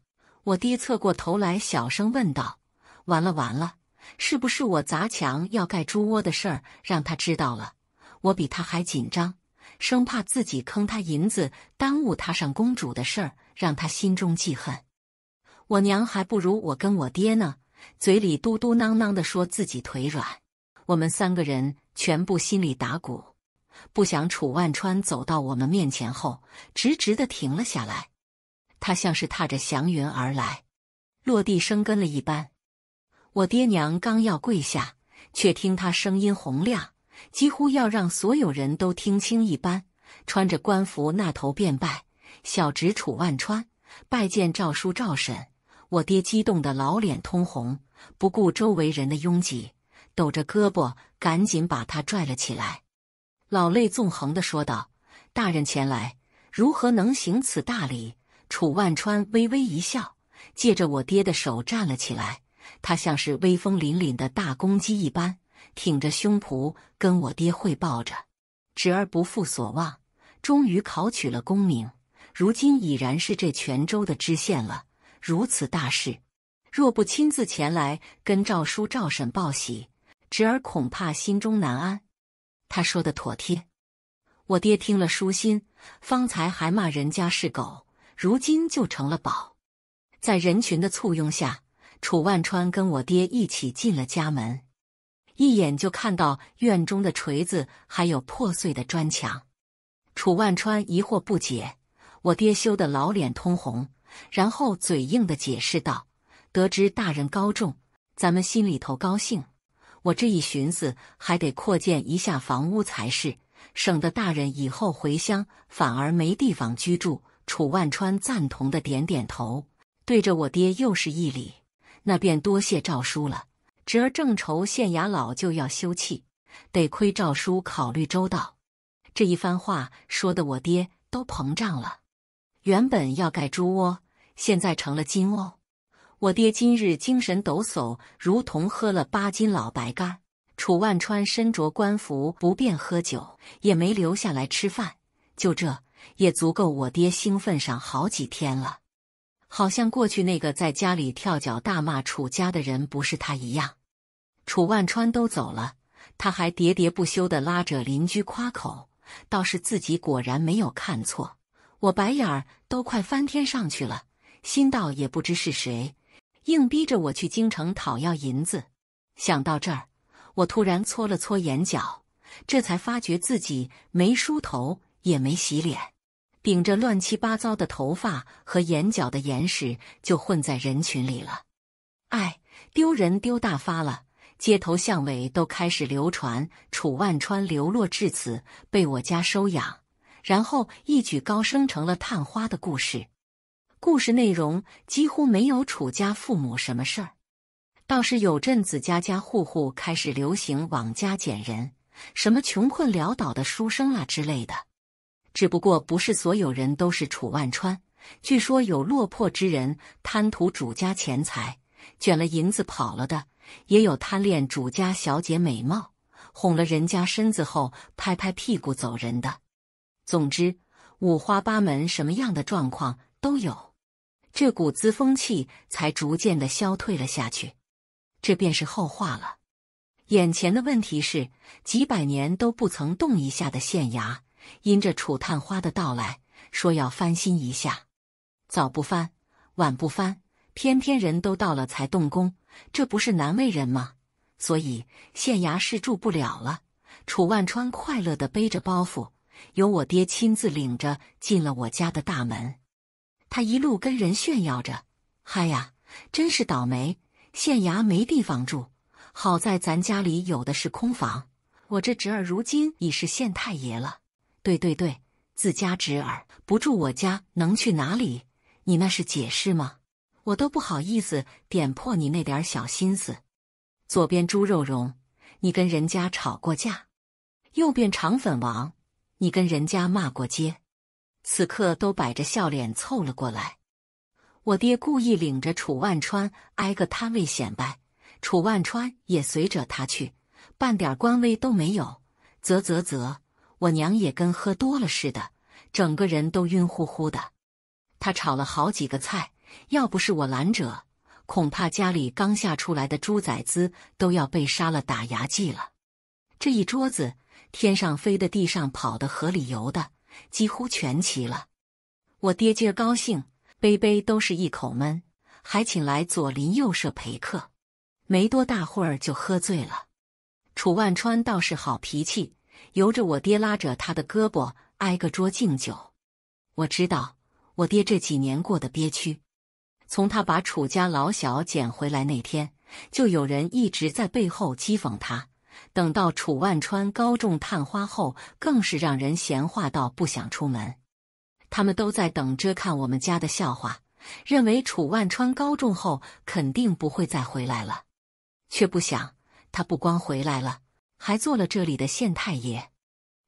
A: 我爹侧过头来，小声问道：“完了完了，是不是我砸墙要盖猪窝的事儿让他知道了？我比他还紧张，生怕自己坑他银子，耽误他上公主的事儿，让他心中记恨。”我娘还不如我跟我爹呢，嘴里嘟嘟囔囔的说自己腿软。我们三个人全部心里打鼓，不想楚万川走到我们面前后，直直的停了下来。他像是踏着祥云而来，落地生根了一般。我爹娘刚要跪下，却听他声音洪亮，几乎要让所有人都听清一般。穿着官服，那头便拜小侄楚万川拜见赵叔赵婶。我爹激动的老脸通红，不顾周围人的拥挤，抖着胳膊赶紧把他拽了起来，老泪纵横的说道：“大人前来，如何能行此大礼？”楚万川微微一笑，借着我爹的手站了起来，他像是威风凛凛的大公鸡一般，挺着胸脯跟我爹汇报着：“侄儿不负所望，终于考取了功名，如今已然是这泉州的知县了。”如此大事，若不亲自前来跟赵叔、赵婶报喜，侄儿恐怕心中难安。他说的妥帖。我爹听了舒心，方才还骂人家是狗，如今就成了宝。在人群的簇拥下，楚万川跟我爹一起进了家门，一眼就看到院中的锤子还有破碎的砖墙。楚万川疑惑不解，我爹羞得老脸通红。然后嘴硬的解释道：“得知大人高中，咱们心里头高兴。我这一寻思，还得扩建一下房屋才是，省得大人以后回乡反而没地方居住。”楚万川赞同的点点头，对着我爹又是一礼：“那便多谢赵叔了。侄儿正愁县衙老舅要休憩，得亏赵叔考虑周到。”这一番话说的我爹都膨胀了，原本要盖猪窝。现在成了金哦！我爹今日精神抖擞，如同喝了八斤老白干。楚万川身着官服，不便喝酒，也没留下来吃饭，就这也足够我爹兴奋上好几天了。好像过去那个在家里跳脚大骂楚家的人不是他一样。楚万川都走了，他还喋喋不休地拉着邻居夸口，倒是自己果然没有看错。我白眼儿都快翻天上去了。心道也不知是谁，硬逼着我去京城讨要银子。想到这儿，我突然搓了搓眼角，这才发觉自己没梳头，也没洗脸，顶着乱七八糟的头发和眼角的眼屎就混在人群里了。哎，丢人丢大发了！街头巷尾都开始流传楚万川流落至此，被我家收养，然后一举高升成了探花的故事。故事内容几乎没有楚家父母什么事儿，倒是有阵子家家户户开始流行往家捡人，什么穷困潦倒的书生啊之类的。只不过不是所有人都是楚万川，据说有落魄之人贪图主家钱财，卷了银子跑了的，也有贪恋主家小姐美貌，哄了人家身子后拍拍屁股走人的。总之，五花八门，什么样的状况都有。这股子风气才逐渐的消退了下去，这便是后话了。眼前的问题是，几百年都不曾动一下的县衙，因着楚探花的到来，说要翻新一下。早不翻，晚不翻，偏偏人都到了才动工，这不是难为人吗？所以县衙是住不了了。楚万川快乐的背着包袱，由我爹亲自领着进了我家的大门。他一路跟人炫耀着：“嗨呀，真是倒霉！县衙没地方住，好在咱家里有的是空房。我这侄儿如今已是县太爷了。对对对，自家侄儿不住我家，能去哪里？你那是解释吗？我都不好意思点破你那点小心思。左边猪肉荣，你跟人家吵过架；右边肠粉王，你跟人家骂过街。”此刻都摆着笑脸凑了过来，我爹故意领着楚万川挨个摊位显摆，楚万川也随着他去，半点官威都没有。啧啧啧，我娘也跟喝多了似的，整个人都晕乎乎的。他炒了好几个菜，要不是我拦着，恐怕家里刚下出来的猪崽子都要被杀了打牙祭了。这一桌子，天上飞的，地上跑的，河里游的。几乎全齐了，我爹今儿高兴，杯杯都是一口闷，还请来左邻右舍陪客，没多大会儿就喝醉了。楚万川倒是好脾气，由着我爹拉着他的胳膊挨个桌敬酒。我知道我爹这几年过得憋屈，从他把楚家老小捡回来那天，就有人一直在背后讥讽他。等到楚万川高中探花后，更是让人闲话到不想出门。他们都在等着看我们家的笑话，认为楚万川高中后肯定不会再回来了，却不想他不光回来了，还做了这里的县太爷，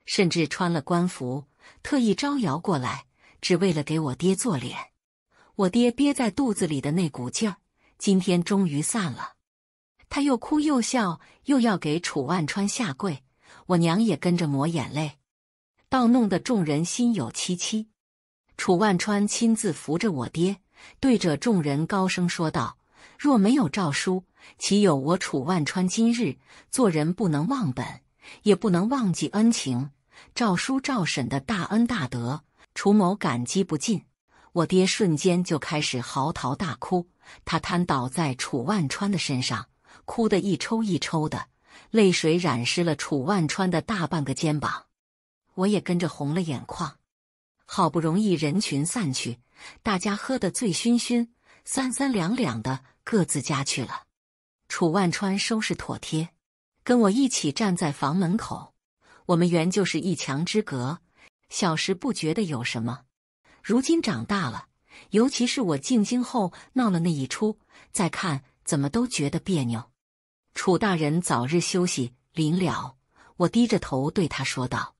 A: 甚至穿了官服，特意招摇过来，只为了给我爹做脸。我爹憋在肚子里的那股劲儿，今天终于散了。他又哭又笑，又要给楚万川下跪，我娘也跟着抹眼泪，倒弄得众人心有戚戚。楚万川亲自扶着我爹，对着众人高声说道：“若没有诏书，岂有我楚万川今日？做人不能忘本，也不能忘记恩情。诏书、诏审的大恩大德，楚某感激不尽。”我爹瞬间就开始嚎啕大哭，他瘫倒在楚万川的身上。哭得一抽一抽的，泪水染湿了楚万川的大半个肩膀，我也跟着红了眼眶。好不容易人群散去，大家喝得醉醺醺，三三两两的各自家去了。楚万川收拾妥帖，跟我一起站在房门口。我们原就是一墙之隔，小时不觉得有什么，如今长大了，尤其是我进京后闹了那一出，再看怎么都觉得别扭。楚大人，早日休息。临了，我低着头对他说道。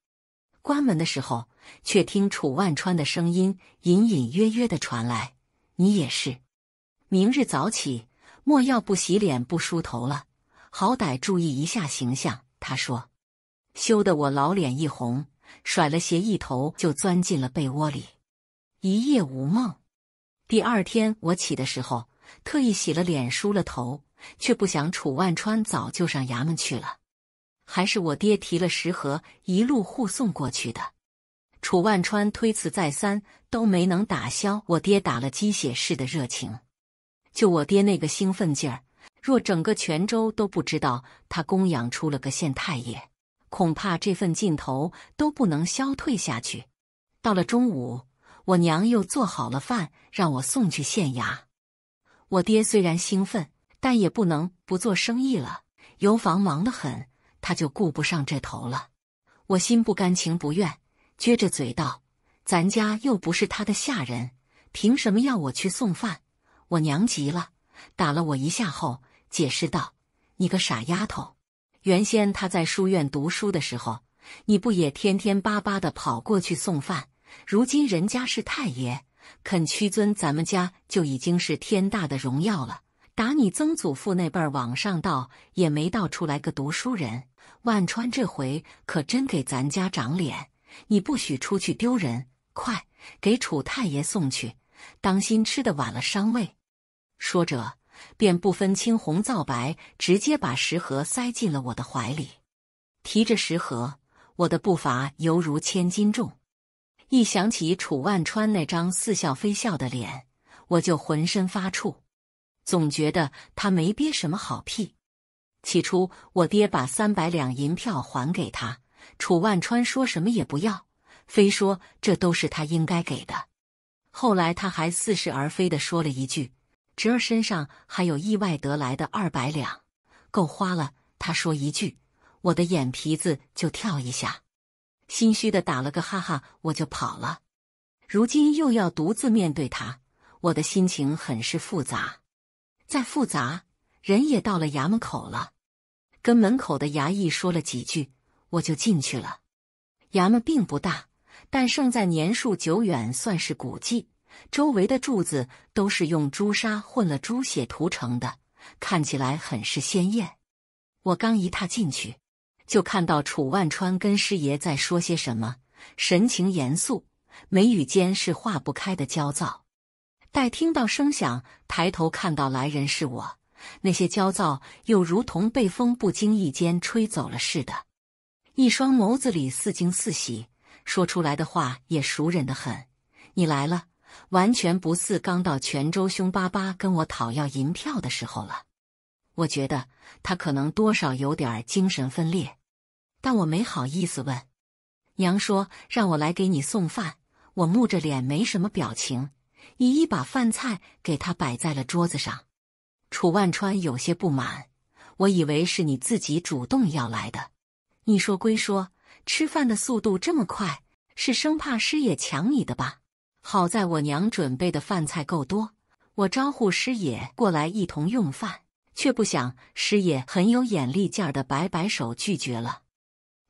A: 关门的时候，却听楚万川的声音隐隐约约的传来：“你也是，明日早起，莫要不洗脸不梳头了，好歹注意一下形象。”他说。羞得我老脸一红，甩了鞋，一头就钻进了被窝里，一夜无梦。第二天我起的时候，特意洗了脸，梳了头。却不想楚万川早就上衙门去了，还是我爹提了食盒一路护送过去的。楚万川推辞再三，都没能打消我爹打了鸡血似的热情。就我爹那个兴奋劲儿，若整个泉州都不知道他供养出了个县太爷，恐怕这份劲头都不能消退下去。到了中午，我娘又做好了饭，让我送去县衙。我爹虽然兴奋。但也不能不做生意了，油坊忙得很，他就顾不上这头了。我心不甘情不愿，撅着嘴道：“咱家又不是他的下人，凭什么要我去送饭？”我娘急了，打了我一下后，解释道：“你个傻丫头，原先他在书院读书的时候，你不也天天巴巴的跑过去送饭？如今人家是太爷，肯屈尊咱们家，就已经是天大的荣耀了。”打你曾祖父那辈儿往上倒，也没倒出来个读书人。万川这回可真给咱家长脸，你不许出去丢人！快给楚太爷送去，当心吃的晚了伤胃。说着，便不分青红皂白，直接把食盒塞进了我的怀里。提着食盒，我的步伐犹如千斤重。一想起楚万川那张似笑非笑的脸，我就浑身发怵。总觉得他没憋什么好屁。起初，我爹把三百两银票还给他，楚万川说什么也不要，非说这都是他应该给的。后来，他还似是而非的说了一句：“侄儿身上还有意外得来的二百两，够花了。”他说一句，我的眼皮子就跳一下，心虚的打了个哈哈，我就跑了。如今又要独自面对他，我的心情很是复杂。再复杂，人也到了衙门口了。跟门口的衙役说了几句，我就进去了。衙门并不大，但胜在年数久远，算是古迹。周围的柱子都是用朱砂混了朱血涂成的，看起来很是鲜艳。我刚一踏进去，就看到楚万川跟师爷在说些什么，神情严肃，眉宇间是化不开的焦躁。待听到声响，抬头看到来人是我，那些焦躁又如同被风不经意间吹走了似的，一双眸子里似惊似喜，说出来的话也熟稔的很。你来了，完全不似刚到泉州凶巴巴跟我讨要银票的时候了。我觉得他可能多少有点精神分裂，但我没好意思问。娘说让我来给你送饭，我木着脸，没什么表情。你一把饭菜给他摆在了桌子上，楚万川有些不满。我以为是你自己主动要来的。你说归说，吃饭的速度这么快，是生怕师爷抢你的吧？好在我娘准备的饭菜够多，我招呼师爷过来一同用饭，却不想师爷很有眼力劲儿的摆摆手拒绝了。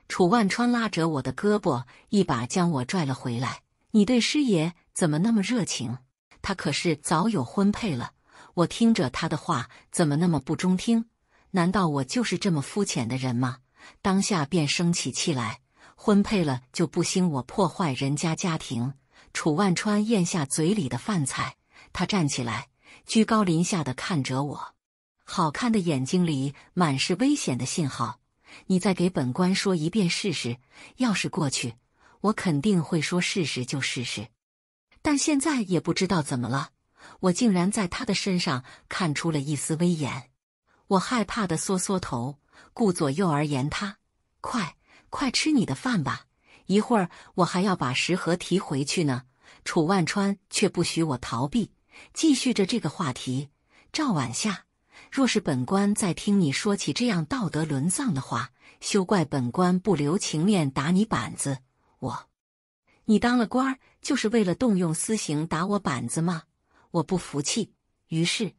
A: 楚万川拉着我的胳膊，一把将我拽了回来。你对师爷怎么那么热情？他可是早有婚配了，我听着他的话怎么那么不中听？难道我就是这么肤浅的人吗？当下便生起气来，婚配了就不兴我破坏人家家庭？楚万川咽下嘴里的饭菜，他站起来，居高临下的看着我，好看的眼睛里满是危险的信号。你再给本官说一遍试试，要是过去，我肯定会说试试就试试。但现在也不知道怎么了，我竟然在他的身上看出了一丝威严。我害怕的缩缩头，顾左右而言他。快快吃你的饭吧，一会儿我还要把食盒提回去呢。楚万川却不许我逃避，继续着这个话题。赵晚夏，若是本官再听你说起这样道德沦丧的话，休怪本官不留情面打你板子。我，你当了官儿。就是为了动用私刑打我板子吗？我不服气，于是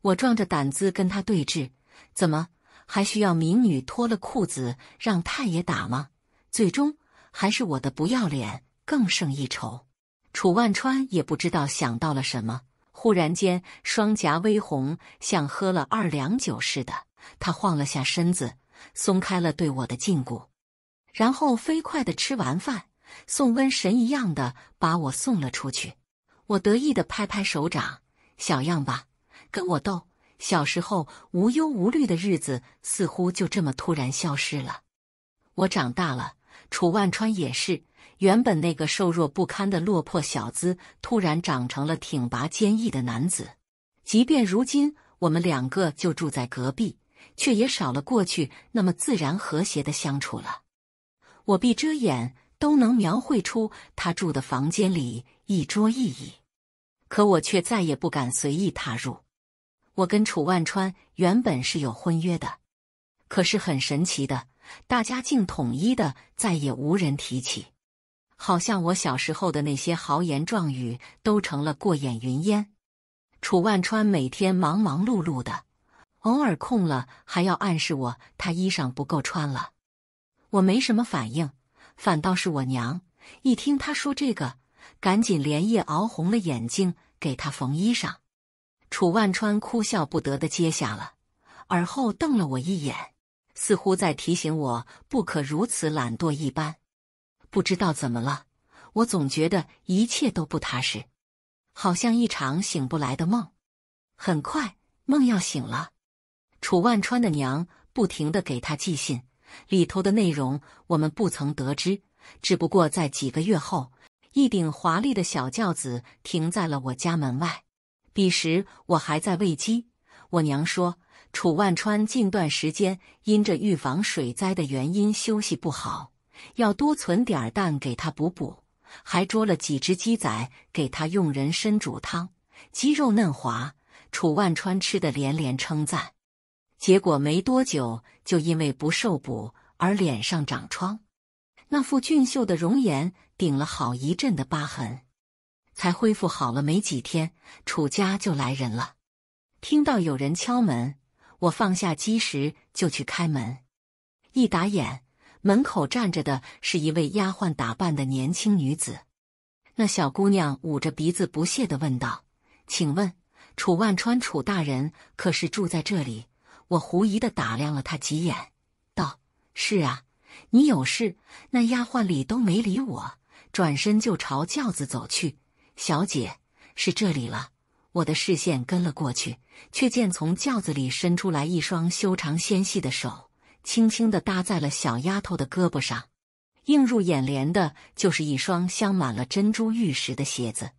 A: 我壮着胆子跟他对峙。怎么还需要民女脱了裤子让太爷打吗？最终还是我的不要脸更胜一筹。楚万川也不知道想到了什么，忽然间双颊微红，像喝了二两酒似的。他晃了下身子，松开了对我的禁锢，然后飞快的吃完饭。送瘟神一样的把我送了出去，我得意的拍拍手掌：“小样吧，跟我斗！”小时候无忧无虑的日子似乎就这么突然消失了。我长大了，楚万川也是，原本那个瘦弱不堪的落魄小子，突然长成了挺拔坚毅的男子。即便如今我们两个就住在隔壁，却也少了过去那么自然和谐的相处了。我闭遮眼。都能描绘出他住的房间里一桌一椅，可我却再也不敢随意踏入。我跟楚万川原本是有婚约的，可是很神奇的，大家竟统一的再也无人提起，好像我小时候的那些豪言壮语都成了过眼云烟。楚万川每天忙忙碌碌的，偶尔空了还要暗示我他衣裳不够穿了，我没什么反应。反倒是我娘，一听他说这个，赶紧连夜熬红了眼睛给他缝衣裳。楚万川哭笑不得的接下了，而后瞪了我一眼，似乎在提醒我不可如此懒惰一般。不知道怎么了，我总觉得一切都不踏实，好像一场醒不来的梦。很快，梦要醒了。楚万川的娘不停的给他寄信。里头的内容我们不曾得知，只不过在几个月后，一顶华丽的小轿子停在了我家门外。彼时我还在喂鸡，我娘说，楚万川近段时间因着预防水灾的原因休息不好，要多存点蛋给他补补，还捉了几只鸡仔给他用人参煮汤，鸡肉嫩滑，楚万川吃得连连称赞。结果没多久，就因为不受补而脸上长疮，那副俊秀的容颜顶了好一阵的疤痕，才恢复好了。没几天，楚家就来人了。听到有人敲门，我放下鸡时就去开门。一打眼，门口站着的是一位丫鬟打扮的年轻女子。那小姑娘捂着鼻子，不屑的问道：“请问，楚万川，楚大人可是住在这里？”我狐疑地打量了他几眼，道：“是啊，你有事？”那丫鬟理都没理我，转身就朝轿子走去。小姐，是这里了。我的视线跟了过去，却见从轿子里伸出来一双修长纤细的手，轻轻地搭在了小丫头的胳膊上。映入眼帘的就是一双镶满了珍珠玉石的鞋子。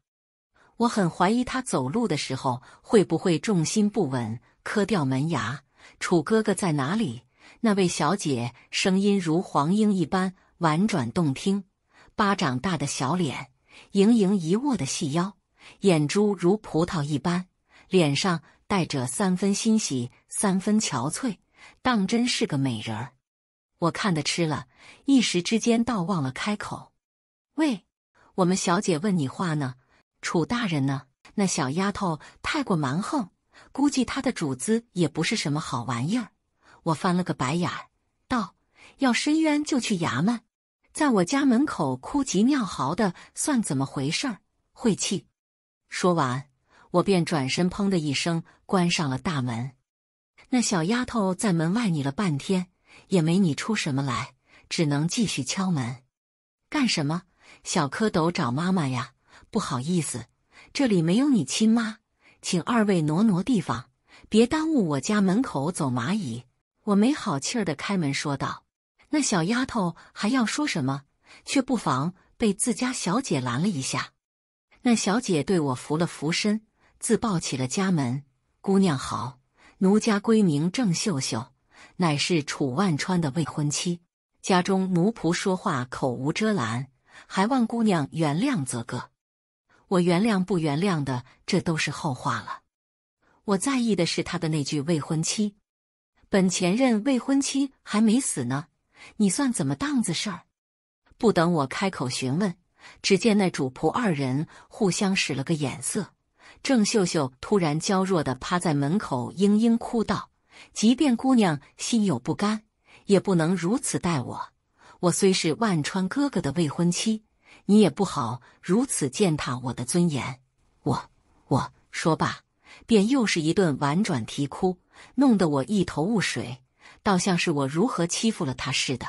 A: 我很怀疑她走路的时候会不会重心不稳，磕掉门牙。楚哥哥在哪里？那位小姐声音如黄莺一般婉转动听，巴掌大的小脸，盈盈一握的细腰，眼珠如葡萄一般，脸上带着三分欣喜，三分憔悴，当真是个美人儿。我看的吃了一时之间，倒忘了开口。喂，我们小姐问你话呢，楚大人呢？那小丫头太过蛮横。估计他的主子也不是什么好玩意儿，我翻了个白眼，道：“要伸冤就去衙门，在我家门口哭急尿嚎的算怎么回事儿？晦气！”说完，我便转身，砰的一声关上了大门。那小丫头在门外拟了半天，也没拟出什么来，只能继续敲门。干什么？小蝌蚪找妈妈呀？不好意思，这里没有你亲妈。请二位挪挪地方，别耽误我家门口走蚂蚁。我没好气儿的开门说道：“那小丫头还要说什么，却不妨被自家小姐拦了一下。”那小姐对我扶了扶身，自报起了家门：“姑娘好，奴家闺名郑秀秀，乃是楚万川的未婚妻。家中奴仆说话口无遮拦，还望姑娘原谅则个。”我原谅不原谅的，这都是后话了。我在意的是他的那句未婚妻，本前任未婚妻还没死呢，你算怎么档子事儿？不等我开口询问，只见那主仆二人互相使了个眼色。郑秀秀突然娇弱的趴在门口，嘤嘤哭道：“即便姑娘心有不甘，也不能如此待我。我虽是万川哥哥的未婚妻。”你也不好如此践踏我的尊严，我我说罢，便又是一顿婉转啼哭，弄得我一头雾水，倒像是我如何欺负了他似的。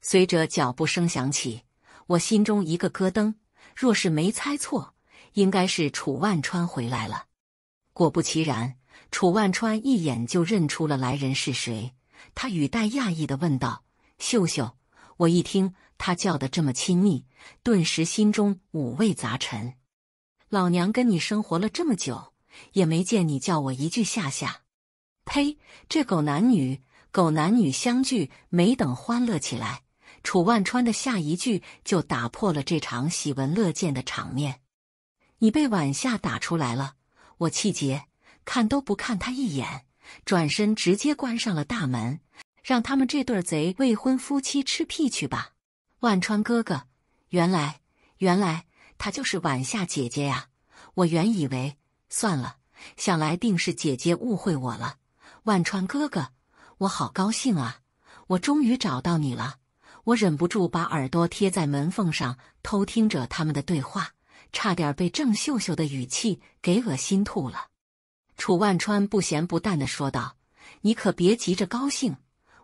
A: 随着脚步声响起，我心中一个咯噔，若是没猜错，应该是楚万川回来了。果不其然，楚万川一眼就认出了来人是谁，他语带讶异的问道：“秀秀。”我一听他叫的这么亲密。顿时心中五味杂陈，老娘跟你生活了这么久，也没见你叫我一句夏夏。呸！这狗男女，狗男女相聚没等欢乐起来，楚万川的下一句就打破了这场喜闻乐见的场面。你被晚夏打出来了，我气结，看都不看他一眼，转身直接关上了大门，让他们这对儿贼未婚夫妻吃屁去吧，万川哥哥。原来，原来她就是晚夏姐姐呀！我原以为，算了，想来定是姐姐误会我了。万川哥哥，我好高兴啊！我终于找到你了！我忍不住把耳朵贴在门缝上偷听着他们的对话，差点被郑秀秀的语气给恶心吐了。楚万川不咸不淡的说道：“你可别急着高兴，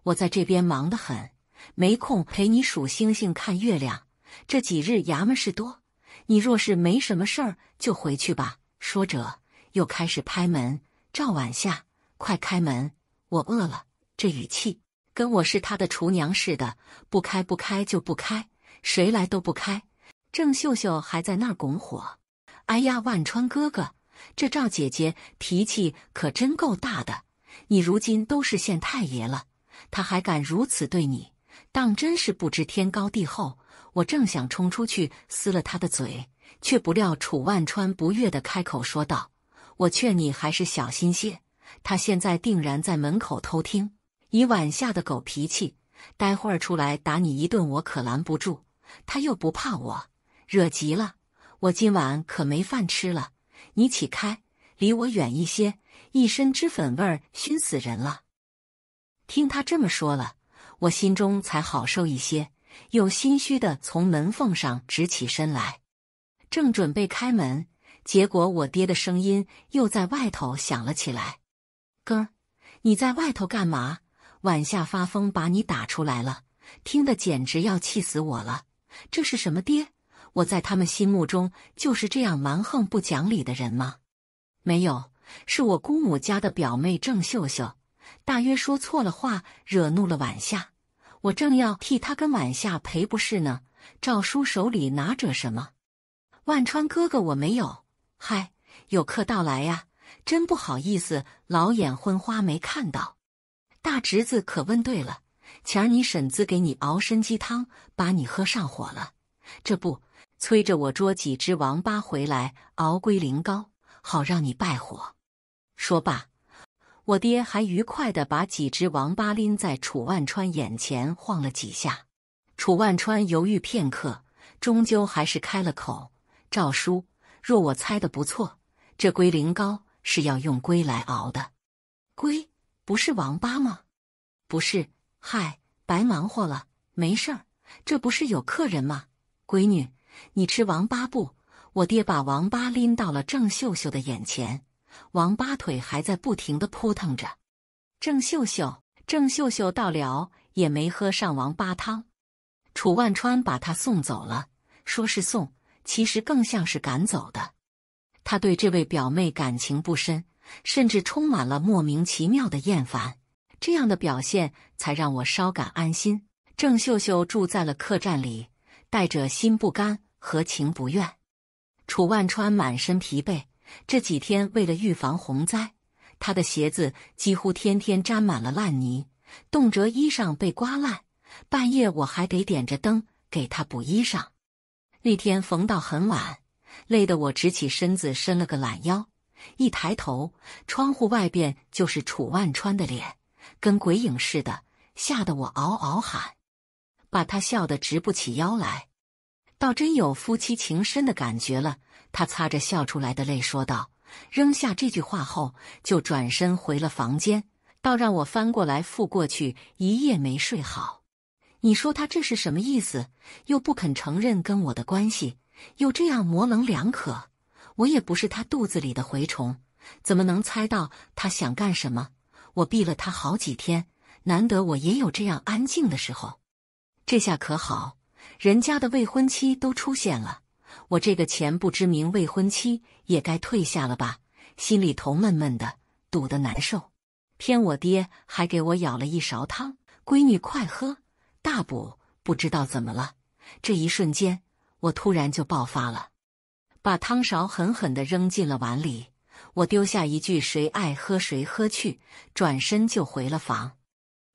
A: 我在这边忙得很，没空陪你数星星、看月亮。”这几日衙门事多，你若是没什么事儿，就回去吧。说着又开始拍门：“赵晚夏，快开门！我饿了。”这语气跟我是他的厨娘似的，不开不开就不开，谁来都不开。郑秀秀还在那儿拱火：“哎呀，万川哥哥，这赵姐姐脾气可真够大的！你如今都是县太爷了，她还敢如此对你，当真是不知天高地厚。”我正想冲出去撕了他的嘴，却不料楚万川不悦地开口说道：“我劝你还是小心些，他现在定然在门口偷听。以晚下的狗脾气，待会儿出来打你一顿，我可拦不住。他又不怕我，惹急了，我今晚可没饭吃了。你起开，离我远一些，一身脂粉味儿熏死人了。”听他这么说了，我心中才好受一些。又心虚的从门缝上直起身来，正准备开门，结果我爹的声音又在外头响了起来：“哥，你在外头干嘛？晚下发疯把你打出来了，听得简直要气死我了！这是什么爹？我在他们心目中就是这样蛮横不讲理的人吗？没有，是我姑母家的表妹郑秀秀，大约说错了话，惹怒了晚夏。”我正要替他跟晚夏赔不是呢，赵叔手里拿着什么？万川哥哥，我没有。嗨，有客到来呀，真不好意思，老眼昏花没看到。大侄子可问对了，前儿你婶子给你熬参鸡汤，把你喝上火了，这不催着我捉几只王八回来熬龟苓膏，好让你败火。说罢。我爹还愉快地把几只王八拎在楚万川眼前晃了几下，楚万川犹豫片刻，终究还是开了口：“赵叔，若我猜的不错，这龟苓膏是要用龟来熬的。龟不是王八吗？不是，嗨，白忙活了，没事儿，这不是有客人吗？闺女，你吃王八不？”我爹把王八拎到了郑秀秀的眼前。王八腿还在不停的扑腾着。郑秀秀，郑秀秀到了也没喝上王八汤。楚万川把她送走了，说是送，其实更像是赶走的。他对这位表妹感情不深，甚至充满了莫名其妙的厌烦。这样的表现才让我稍感安心。郑秀秀住在了客栈里，带着心不甘和情不愿。楚万川满身疲惫。这几天为了预防洪灾，他的鞋子几乎天天沾满了烂泥，动辄衣裳被刮烂。半夜我还得点着灯给他补衣裳。那天缝到很晚，累得我直起身子，伸了个懒腰，一抬头，窗户外边就是楚万川的脸，跟鬼影似的，吓得我嗷嗷喊，把他笑得直不起腰来，倒真有夫妻情深的感觉了。他擦着笑出来的泪说道，扔下这句话后就转身回了房间，倒让我翻过来覆过去一夜没睡好。你说他这是什么意思？又不肯承认跟我的关系，又这样模棱两可。我也不是他肚子里的蛔虫，怎么能猜到他想干什么？我避了他好几天，难得我也有这样安静的时候，这下可好，人家的未婚妻都出现了。我这个前不知名未婚妻也该退下了吧？心里头闷闷的，堵得难受。偏我爹还给我舀了一勺汤，闺女快喝，大补。不知道怎么了，这一瞬间我突然就爆发了，把汤勺狠狠的扔进了碗里。我丢下一句“谁爱喝谁喝去”，转身就回了房。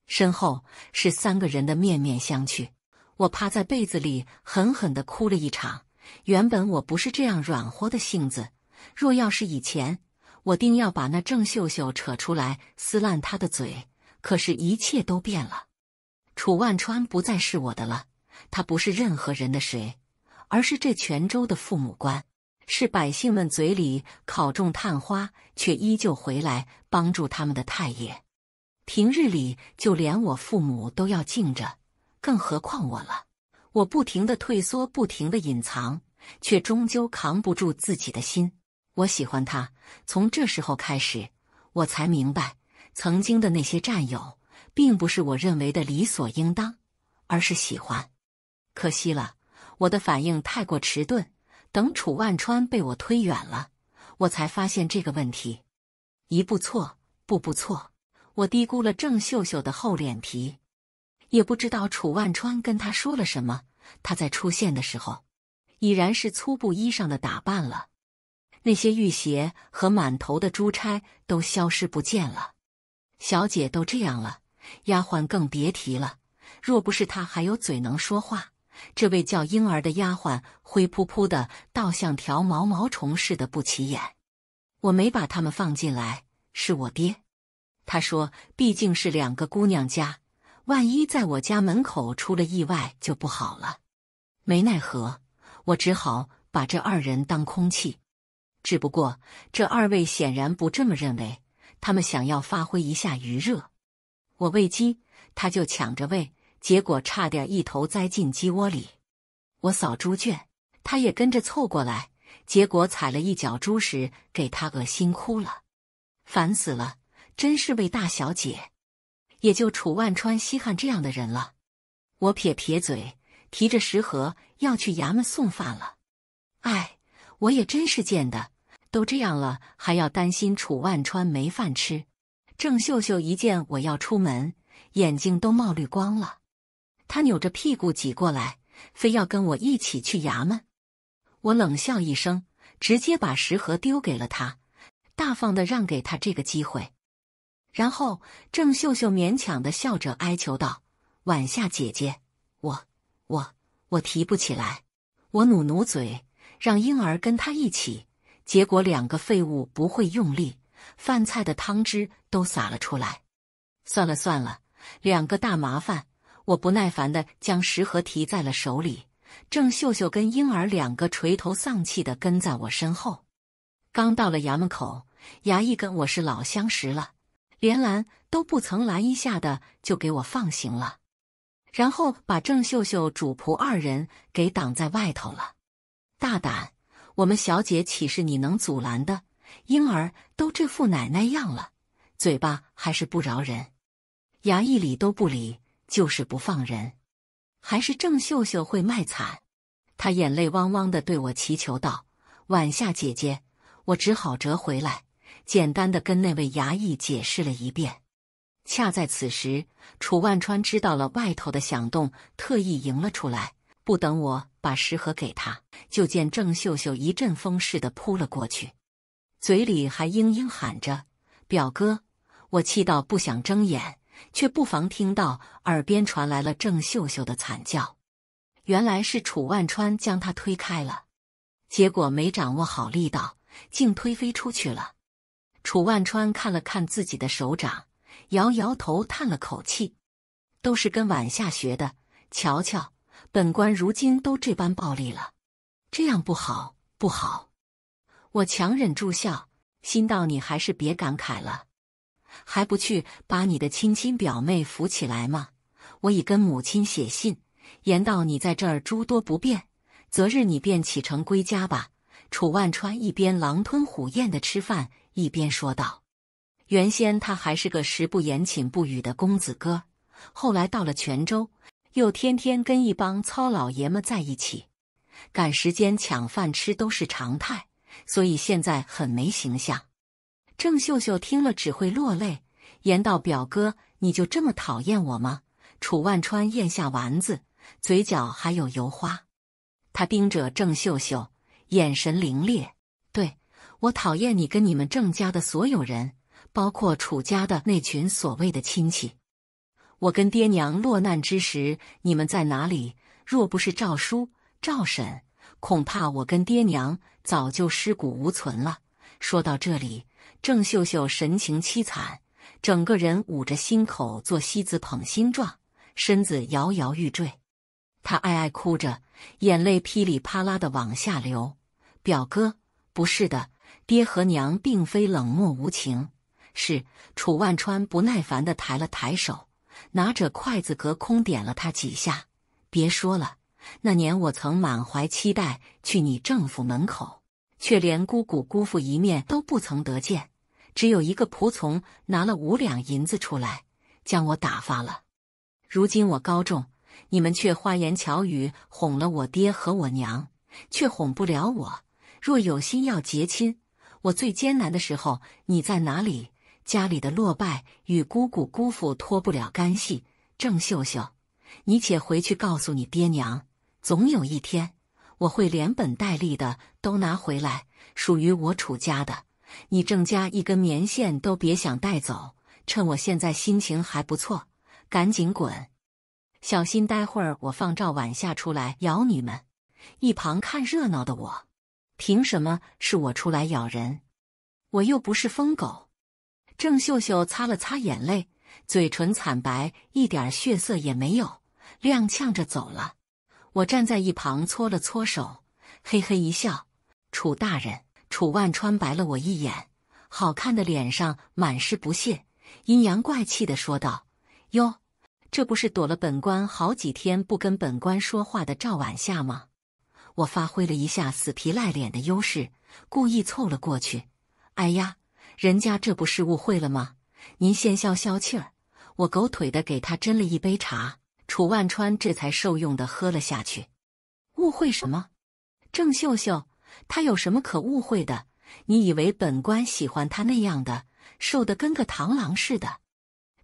A: 身后是三个人的面面相觑。我趴在被子里狠狠的哭了一场。原本我不是这样软和的性子，若要是以前，我定要把那郑秀秀扯出来撕烂她的嘴。可是，一切都变了，楚万川不再是我的了。他不是任何人的谁，而是这泉州的父母官，是百姓们嘴里考中探花却依旧回来帮助他们的太爷。平日里就连我父母都要敬着，更何况我了。我不停的退缩，不停的隐藏，却终究扛不住自己的心。我喜欢他，从这时候开始，我才明白，曾经的那些战友，并不是我认为的理所应当，而是喜欢。可惜了，我的反应太过迟钝，等楚万川被我推远了，我才发现这个问题。一步错，步步错，我低估了郑秀秀的厚脸皮。也不知道楚万川跟他说了什么。他在出现的时候，已然是粗布衣裳的打扮了，那些玉鞋和满头的珠钗都消失不见了。小姐都这样了，丫鬟更别提了。若不是她还有嘴能说话，这位叫婴儿的丫鬟灰扑扑的，倒像条毛毛虫似的不起眼。我没把他们放进来，是我爹。他说，毕竟是两个姑娘家。万一在我家门口出了意外就不好了。没奈何，我只好把这二人当空气。只不过这二位显然不这么认为，他们想要发挥一下余热。我喂鸡，他就抢着喂，结果差点一头栽进鸡窝里。我扫猪圈，他也跟着凑过来，结果踩了一脚猪屎，给他恶心哭了。烦死了！真是位大小姐。也就楚万川稀罕这样的人了，我撇撇嘴，提着食盒要去衙门送饭了。哎，我也真是贱的，都这样了还要担心楚万川没饭吃。郑秀秀一见我要出门，眼睛都冒绿光了，她扭着屁股挤过来，非要跟我一起去衙门。我冷笑一声，直接把食盒丢给了他，大方的让给他这个机会。然后，郑秀秀勉强的笑着哀求道：“晚夏姐姐，我、我、我提不起来，我努努嘴，让婴儿跟她一起。结果两个废物不会用力，饭菜的汤汁都洒了出来。算了算了，两个大麻烦。我不耐烦的将食盒提在了手里。郑秀秀跟婴儿两个垂头丧气的跟在我身后。刚到了衙门口，衙役跟我是老相识了。”连拦都不曾拦一下的，就给我放行了，然后把郑秀秀主仆二人给挡在外头了。大胆，我们小姐岂是你能阻拦的？婴儿都这副奶奶样了，嘴巴还是不饶人，衙役理都不理，就是不放人。还是郑秀秀会卖惨，她眼泪汪汪的对我祈求道：“晚夏姐姐，我只好折回来。”简单的跟那位衙役解释了一遍。恰在此时，楚万川知道了外头的响动，特意迎了出来。不等我把食盒给他，就见郑秀秀一阵风似的扑了过去，嘴里还嘤嘤喊着“表哥”。我气到不想睁眼，却不妨听到耳边传来了郑秀秀的惨叫。原来是楚万川将她推开了，结果没掌握好力道，竟推飞出去了。楚万川看了看自己的手掌，摇摇头，叹了口气：“都是跟晚夏学的，瞧瞧，本官如今都这般暴力了，这样不好，不好。”我强忍住笑，心道：“你还是别感慨了，还不去把你的亲亲表妹扶起来吗？”我已跟母亲写信，言道：“你在这儿诸多不便，择日你便启程归家吧。”楚万川一边狼吞虎咽的吃饭。一边说道：“原先他还是个食不言寝不语的公子哥，后来到了泉州，又天天跟一帮糙老爷们在一起，赶时间抢饭吃都是常态，所以现在很没形象。”郑秀秀听了只会落泪，言道：“表哥，你就这么讨厌我吗？”楚万川咽下丸子，嘴角还有油花，他盯着郑秀秀，眼神凌冽。我讨厌你跟你们郑家的所有人，包括楚家的那群所谓的亲戚。我跟爹娘落难之时，你们在哪里？若不是赵叔、赵婶，恐怕我跟爹娘早就尸骨无存了。说到这里，郑秀秀神情凄惨，整个人捂着心口做西子捧心状，身子摇摇欲坠。她哀哀哭着，眼泪噼里啪啦的往下流。表哥，不是的。爹和娘并非冷漠无情，是楚万川不耐烦地抬了抬手，拿着筷子隔空点了他几下。别说了，那年我曾满怀期待去你政府门口，却连姑姑姑父一面都不曾得见，只有一个仆从拿了五两银子出来将我打发了。如今我高中，你们却花言巧语哄了我爹和我娘，却哄不了我。若有心要结亲，我最艰难的时候，你在哪里？家里的落败与姑姑姑父脱不了干系。郑秀秀，你且回去告诉你爹娘，总有一天我会连本带利的都拿回来，属于我楚家的，你郑家一根棉线都别想带走。趁我现在心情还不错，赶紧滚，小心待会儿我放赵婉夏出来咬你们。一旁看热闹的我。凭什么是我出来咬人？我又不是疯狗。郑秀秀擦了擦眼泪，嘴唇惨白，一点血色也没有，踉跄着走了。我站在一旁搓了搓手，嘿嘿一笑。楚大人，楚万川白了我一眼，好看的脸上满是不屑，阴阳怪气的说道：“哟，这不是躲了本官好几天不跟本官说话的赵晚夏吗？”我发挥了一下死皮赖脸的优势，故意凑了过去。哎呀，人家这不是误会了吗？您先消消气儿，我狗腿的给他斟了一杯茶。楚万川这才受用的喝了下去。误会什么？郑秀秀，他有什么可误会的？你以为本官喜欢他那样的，瘦的跟个螳螂似的？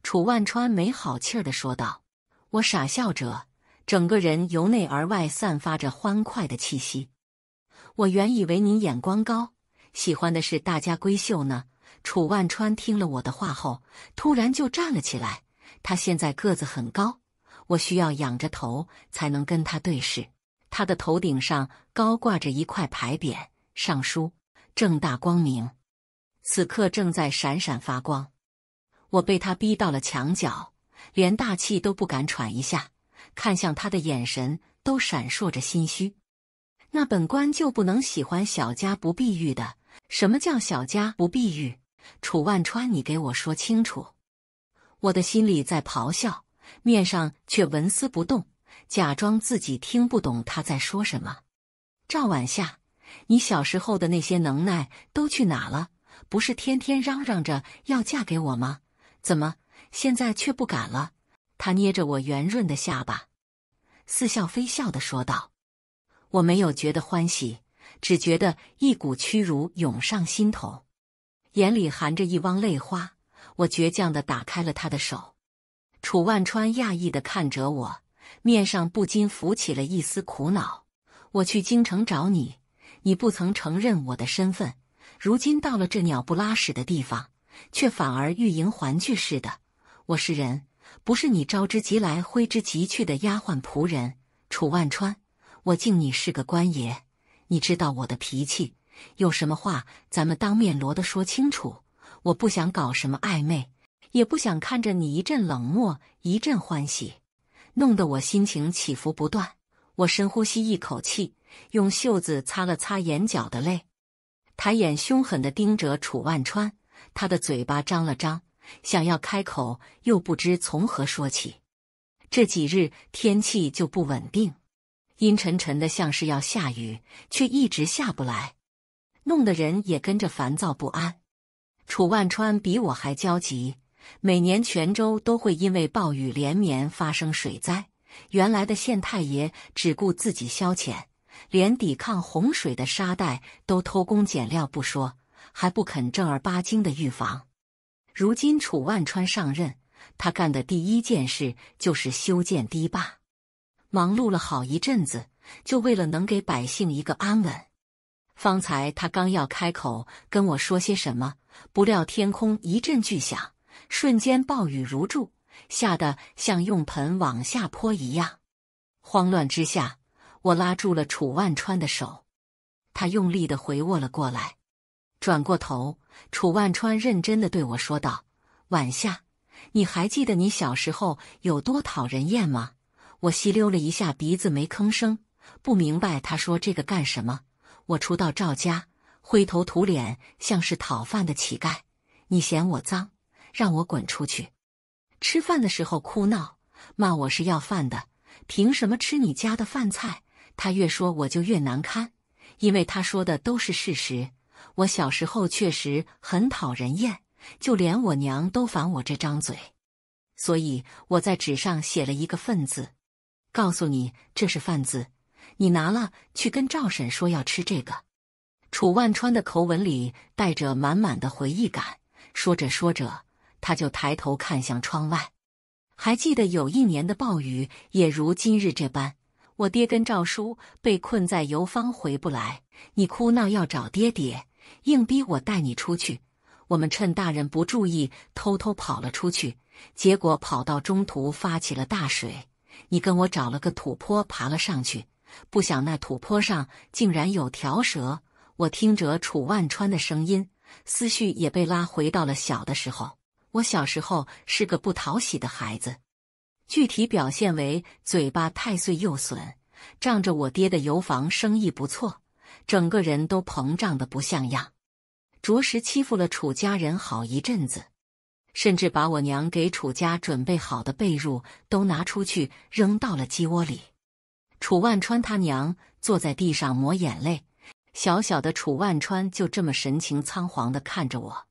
A: 楚万川没好气儿的说道。我傻笑着。整个人由内而外散发着欢快的气息。我原以为您眼光高，喜欢的是大家闺秀呢。楚万川听了我的话后，突然就站了起来。他现在个子很高，我需要仰着头才能跟他对视。他的头顶上高挂着一块牌匾，上书正大光明，此刻正在闪闪发光。我被他逼到了墙角，连大气都不敢喘一下。看向他的眼神都闪烁着心虚，那本官就不能喜欢小家不避玉的？什么叫小家不避玉？楚万川，你给我说清楚！我的心里在咆哮，面上却纹丝不动，假装自己听不懂他在说什么。赵晚夏，你小时候的那些能耐都去哪了？不是天天嚷嚷着要嫁给我吗？怎么现在却不敢了？他捏着我圆润的下巴。似笑非笑的说道：“我没有觉得欢喜，只觉得一股屈辱涌上心头，眼里含着一汪泪花。我倔强的打开了他的手。”楚万川讶异的看着我，面上不禁浮起了一丝苦恼。我去京城找你，你不曾承认我的身份，如今到了这鸟不拉屎的地方，却反而欲迎还拒似的。我是人。不是你招之即来挥之即去的丫鬟仆人，楚万川，我敬你是个官爷。你知道我的脾气，有什么话咱们当面锣的说清楚。我不想搞什么暧昧，也不想看着你一阵冷漠一阵欢喜，弄得我心情起伏不断。我深呼吸一口气，用袖子擦了擦眼角的泪，抬眼凶狠地盯着楚万川。他的嘴巴张了张。想要开口，又不知从何说起。这几日天气就不稳定，阴沉沉的，像是要下雨，却一直下不来，弄得人也跟着烦躁不安。楚万川比我还焦急。每年泉州都会因为暴雨连绵发生水灾，原来的县太爷只顾自己消遣，连抵抗洪水的沙袋都偷工减料不说，还不肯正儿八经的预防。如今楚万川上任，他干的第一件事就是修建堤坝，忙碌了好一阵子，就为了能给百姓一个安稳。方才他刚要开口跟我说些什么，不料天空一阵巨响，瞬间暴雨如注，吓得像用盆往下泼一样。慌乱之下，我拉住了楚万川的手，他用力的回握了过来。转过头，楚万川认真的对我说道：“晚夏，你还记得你小时候有多讨人厌吗？”我吸溜了一下鼻子，没吭声，不明白他说这个干什么。我初到赵家，灰头土脸，像是讨饭的乞丐。你嫌我脏，让我滚出去。吃饭的时候哭闹，骂我是要饭的，凭什么吃你家的饭菜？他越说，我就越难堪，因为他说的都是事实。我小时候确实很讨人厌，就连我娘都烦我这张嘴，所以我在纸上写了一个“份字，告诉你这是“饭”字，你拿了去跟赵婶说要吃这个。楚万川的口吻里带着满满的回忆感，说着说着，他就抬头看向窗外，还记得有一年的暴雨也如今日这般，我爹跟赵叔被困在油坊回不来，你哭闹要找爹爹。硬逼我带你出去，我们趁大人不注意，偷偷跑了出去。结果跑到中途发起了大水，你跟我找了个土坡爬了上去。不想那土坡上竟然有条蛇。我听着楚万川的声音，思绪也被拉回到了小的时候。我小时候是个不讨喜的孩子，具体表现为嘴巴太碎又损。仗着我爹的油坊生意不错。整个人都膨胀的不像样，着实欺负了楚家人好一阵子，甚至把我娘给楚家准备好的被褥都拿出去扔到了鸡窝里。楚万川他娘坐在地上抹眼泪，小小的楚万川就这么神情仓皇的看着我。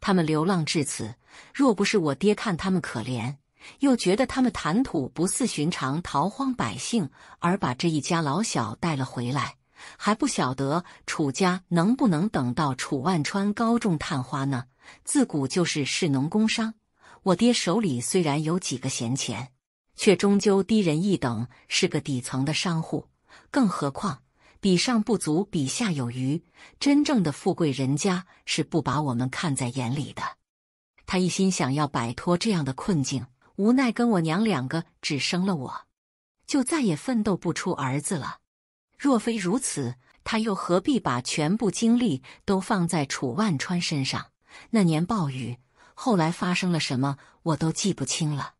A: 他们流浪至此，若不是我爹看他们可怜，又觉得他们谈吐不似寻常逃荒百姓，而把这一家老小带了回来。还不晓得楚家能不能等到楚万川高中探花呢？自古就是士农工商，我爹手里虽然有几个闲钱，却终究低人一等，是个底层的商户。更何况比上不足，比下有余，真正的富贵人家是不把我们看在眼里的。他一心想要摆脱这样的困境，无奈跟我娘两个只生了我，就再也奋斗不出儿子了。若非如此，他又何必把全部精力都放在楚万川身上？那年暴雨，后来发生了什么，我都记不清了。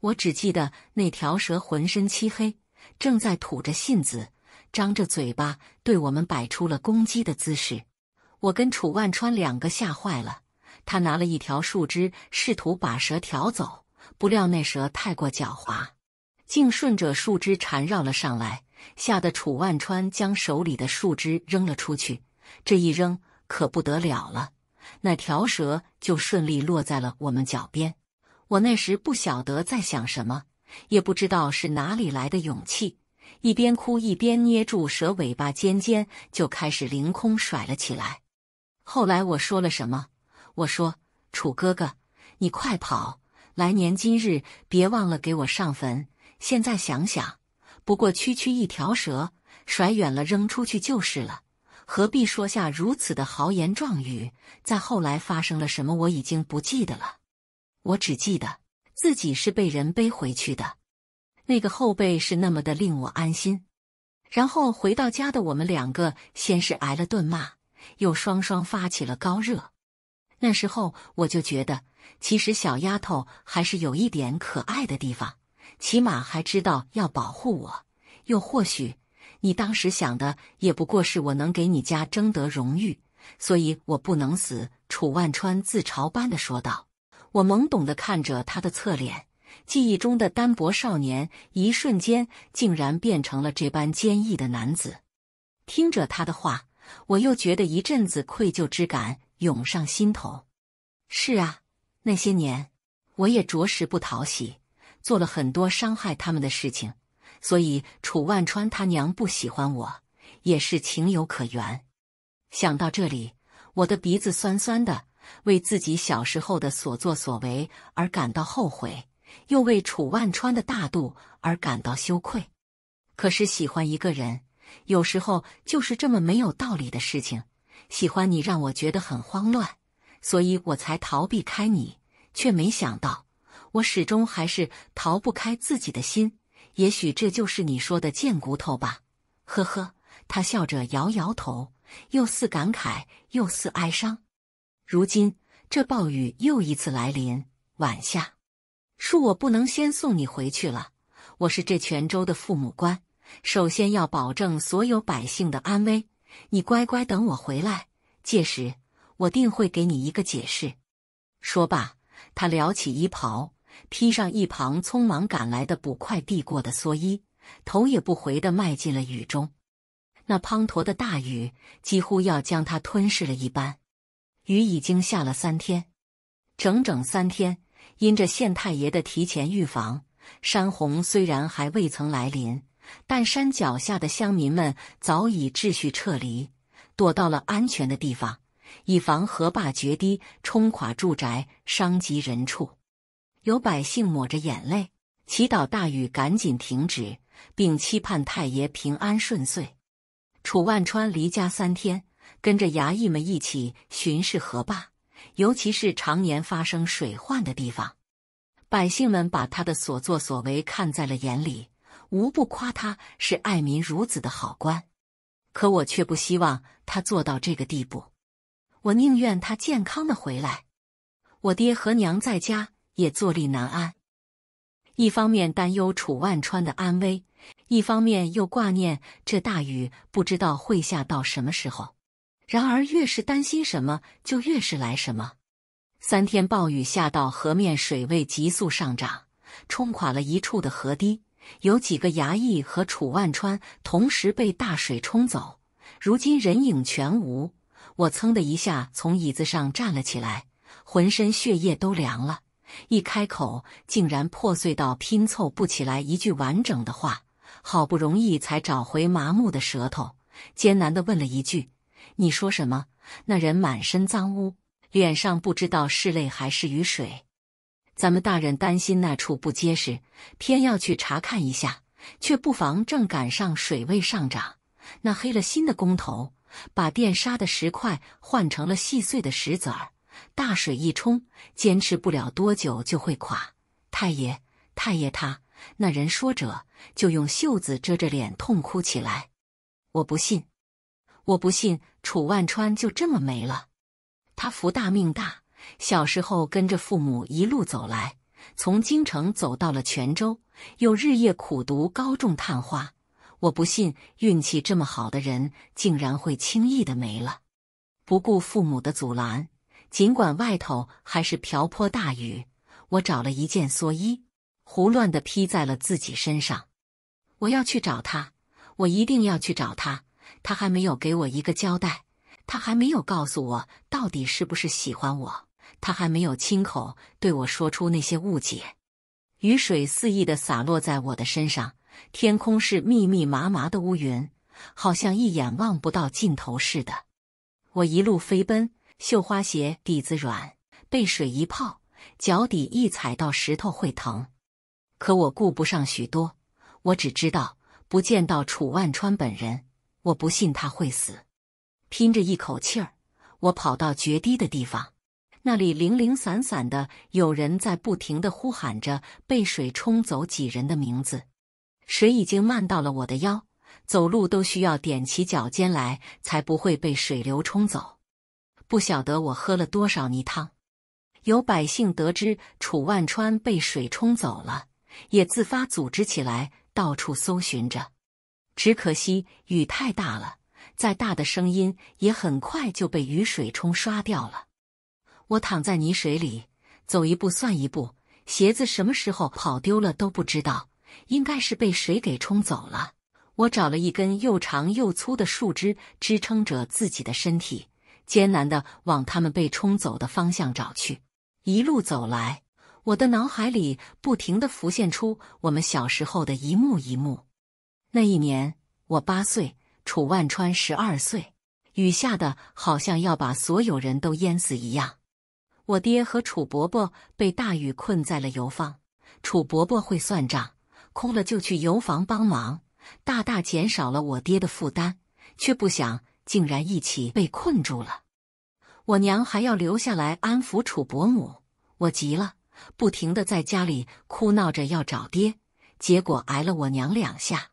A: 我只记得那条蛇浑身漆黑，正在吐着信子，张着嘴巴对我们摆出了攻击的姿势。我跟楚万川两个吓坏了，他拿了一条树枝，试图把蛇挑走，不料那蛇太过狡猾，竟顺着树枝缠绕了上来。吓得楚万川将手里的树枝扔了出去，这一扔可不得了了，那条蛇就顺利落在了我们脚边。我那时不晓得在想什么，也不知道是哪里来的勇气，一边哭一边捏住蛇尾巴尖尖，就开始凌空甩了起来。后来我说了什么？我说：“楚哥哥，你快跑！来年今日别忘了给我上坟。”现在想想。不过区区一条蛇，甩远了扔出去就是了，何必说下如此的豪言壮语？再后来发生了什么，我已经不记得了。我只记得自己是被人背回去的，那个后背是那么的令我安心。然后回到家的我们两个，先是挨了顿骂，又双双发起了高热。那时候我就觉得，其实小丫头还是有一点可爱的地方。起码还知道要保护我，又或许你当时想的也不过是我能给你家争得荣誉，所以我不能死。”楚万川自嘲般的说道。我懵懂的看着他的侧脸，记忆中的单薄少年，一瞬间竟然变成了这般坚毅的男子。听着他的话，我又觉得一阵子愧疚之感涌上心头。是啊，那些年，我也着实不讨喜。做了很多伤害他们的事情，所以楚万川他娘不喜欢我，也是情有可原。想到这里，我的鼻子酸酸的，为自己小时候的所作所为而感到后悔，又为楚万川的大度而感到羞愧。可是喜欢一个人，有时候就是这么没有道理的事情。喜欢你让我觉得很慌乱，所以我才逃避开你，却没想到。我始终还是逃不开自己的心，也许这就是你说的贱骨头吧。呵呵，他笑着摇摇头，又似感慨又似哀伤。如今这暴雨又一次来临，晚下，恕我不能先送你回去了。我是这泉州的父母官，首先要保证所有百姓的安危。你乖乖等我回来，届时我定会给你一个解释。说罢，他撩起衣袍。披上一旁匆忙赶来的捕快递过的蓑衣，头也不回地迈进了雨中。那滂沱的大雨几乎要将他吞噬了一般。雨已经下了三天，整整三天。因着县太爷的提前预防，山洪虽然还未曾来临，但山脚下的乡民们早已秩序撤离，躲到了安全的地方，以防河坝决堤、冲垮住宅、伤及人畜。有百姓抹着眼泪，祈祷大雨赶紧停止，并期盼太爷平安顺遂。楚万川离家三天，跟着衙役们一起巡视河坝，尤其是常年发生水患的地方，百姓们把他的所作所为看在了眼里，无不夸他是爱民如子的好官。可我却不希望他做到这个地步，我宁愿他健康的回来，我爹和娘在家。也坐立难安，一方面担忧楚万川的安危，一方面又挂念这大雨不知道会下到什么时候。然而越是担心什么，就越是来什么。三天暴雨下到河面，水位急速上涨，冲垮了一处的河堤，有几个衙役和楚万川同时被大水冲走，如今人影全无。我噌的一下从椅子上站了起来，浑身血液都凉了。一开口，竟然破碎到拼凑不起来一句完整的话。好不容易才找回麻木的舌头，艰难地问了一句：“你说什么？”那人满身脏污，脸上不知道是泪还是雨水。咱们大人担心那处不结实，偏要去查看一下，却不妨正赶上水位上涨。那黑了心的工头把电沙的石块换成了细碎的石子儿。大水一冲，坚持不了多久就会垮。太爷，太爷，他那人说着，就用袖子遮着脸，痛哭起来。我不信，我不信，楚万川就这么没了。他福大命大，小时候跟着父母一路走来，从京城走到了泉州，又日夜苦读高中探花。我不信，运气这么好的人，竟然会轻易的没了，不顾父母的阻拦。尽管外头还是瓢泼大雨，我找了一件蓑衣，胡乱的披在了自己身上。我要去找他，我一定要去找他。他还没有给我一个交代，他还没有告诉我到底是不是喜欢我，他还没有亲口对我说出那些误解。雨水肆意的洒落在我的身上，天空是密密麻麻的乌云，好像一眼望不到尽头似的。我一路飞奔。绣花鞋底子软，被水一泡，脚底一踩到石头会疼。可我顾不上许多，我只知道不见到楚万川本人，我不信他会死。拼着一口气儿，我跑到决堤的地方，那里零零散散的有人在不停的呼喊着被水冲走几人的名字。水已经漫到了我的腰，走路都需要踮起脚尖来，才不会被水流冲走。不晓得我喝了多少泥汤。有百姓得知楚万川被水冲走了，也自发组织起来，到处搜寻着。只可惜雨太大了，再大的声音也很快就被雨水冲刷掉了。我躺在泥水里，走一步算一步，鞋子什么时候跑丢了都不知道，应该是被水给冲走了。我找了一根又长又粗的树枝，支撑着自己的身体。艰难地往他们被冲走的方向找去，一路走来，我的脑海里不停地浮现出我们小时候的一幕一幕。那一年我八岁，楚万川十二岁，雨下的好像要把所有人都淹死一样。我爹和楚伯伯被大雨困在了油坊，楚伯伯会算账，空了就去油坊帮忙，大大减少了我爹的负担，却不想。竟然一起被困住了，我娘还要留下来安抚楚伯母，我急了，不停的在家里哭闹着要找爹，结果挨了我娘两下。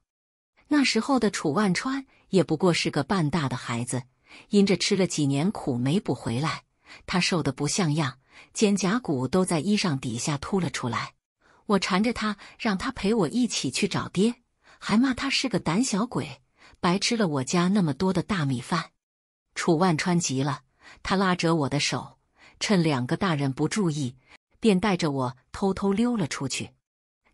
A: 那时候的楚万川也不过是个半大的孩子，因着吃了几年苦没补回来，他瘦的不像样，肩胛骨都在衣裳底下凸了出来。我缠着他，让他陪我一起去找爹，还骂他是个胆小鬼。白吃了我家那么多的大米饭，楚万川急了，他拉着我的手，趁两个大人不注意，便带着我偷偷溜了出去。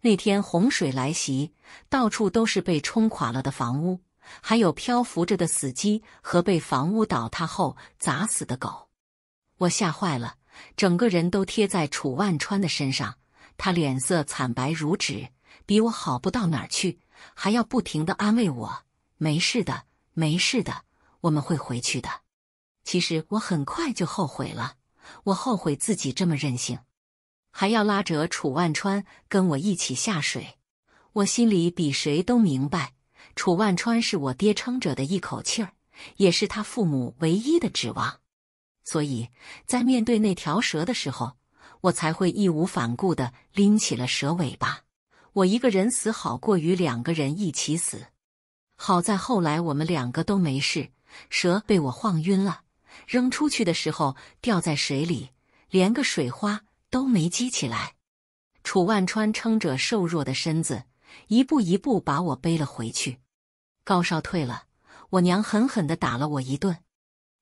A: 那天洪水来袭，到处都是被冲垮了的房屋，还有漂浮着的死鸡和被房屋倒塌后砸死的狗。我吓坏了，整个人都贴在楚万川的身上，他脸色惨白如纸，比我好不到哪儿去，还要不停的安慰我。没事的，没事的，我们会回去的。其实我很快就后悔了，我后悔自己这么任性，还要拉着楚万川跟我一起下水。我心里比谁都明白，楚万川是我爹撑着的一口气儿，也是他父母唯一的指望。所以在面对那条蛇的时候，我才会义无反顾的拎起了蛇尾巴。我一个人死好过于两个人一起死。好在后来我们两个都没事，蛇被我晃晕了，扔出去的时候掉在水里，连个水花都没激起来。楚万川撑着瘦弱的身子，一步一步把我背了回去。高烧退了，我娘狠狠地打了我一顿。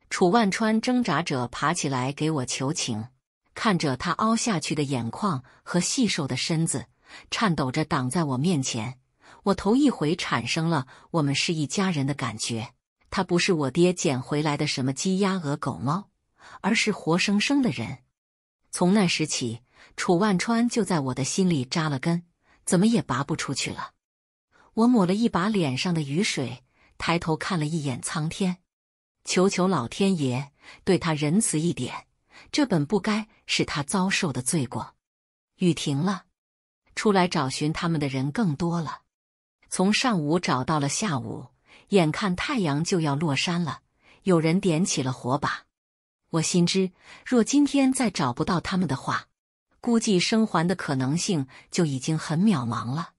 A: 楚万川挣扎着爬起来给我求情，看着他凹下去的眼眶和细瘦的身子，颤抖着挡在我面前。我头一回产生了我们是一家人的感觉，他不是我爹捡回来的什么鸡、鸭、鹅、狗、猫，而是活生生的人。从那时起，楚万川就在我的心里扎了根，怎么也拔不出去了。我抹了一把脸上的雨水，抬头看了一眼苍天，求求老天爷对他仁慈一点，这本不该是他遭受的罪过。雨停了，出来找寻他们的人更多了。从上午找到了下午，眼看太阳就要落山了，有人点起了火把。我心知，若今天再找不到他们的话，估计生还的可能性就已经很渺茫了。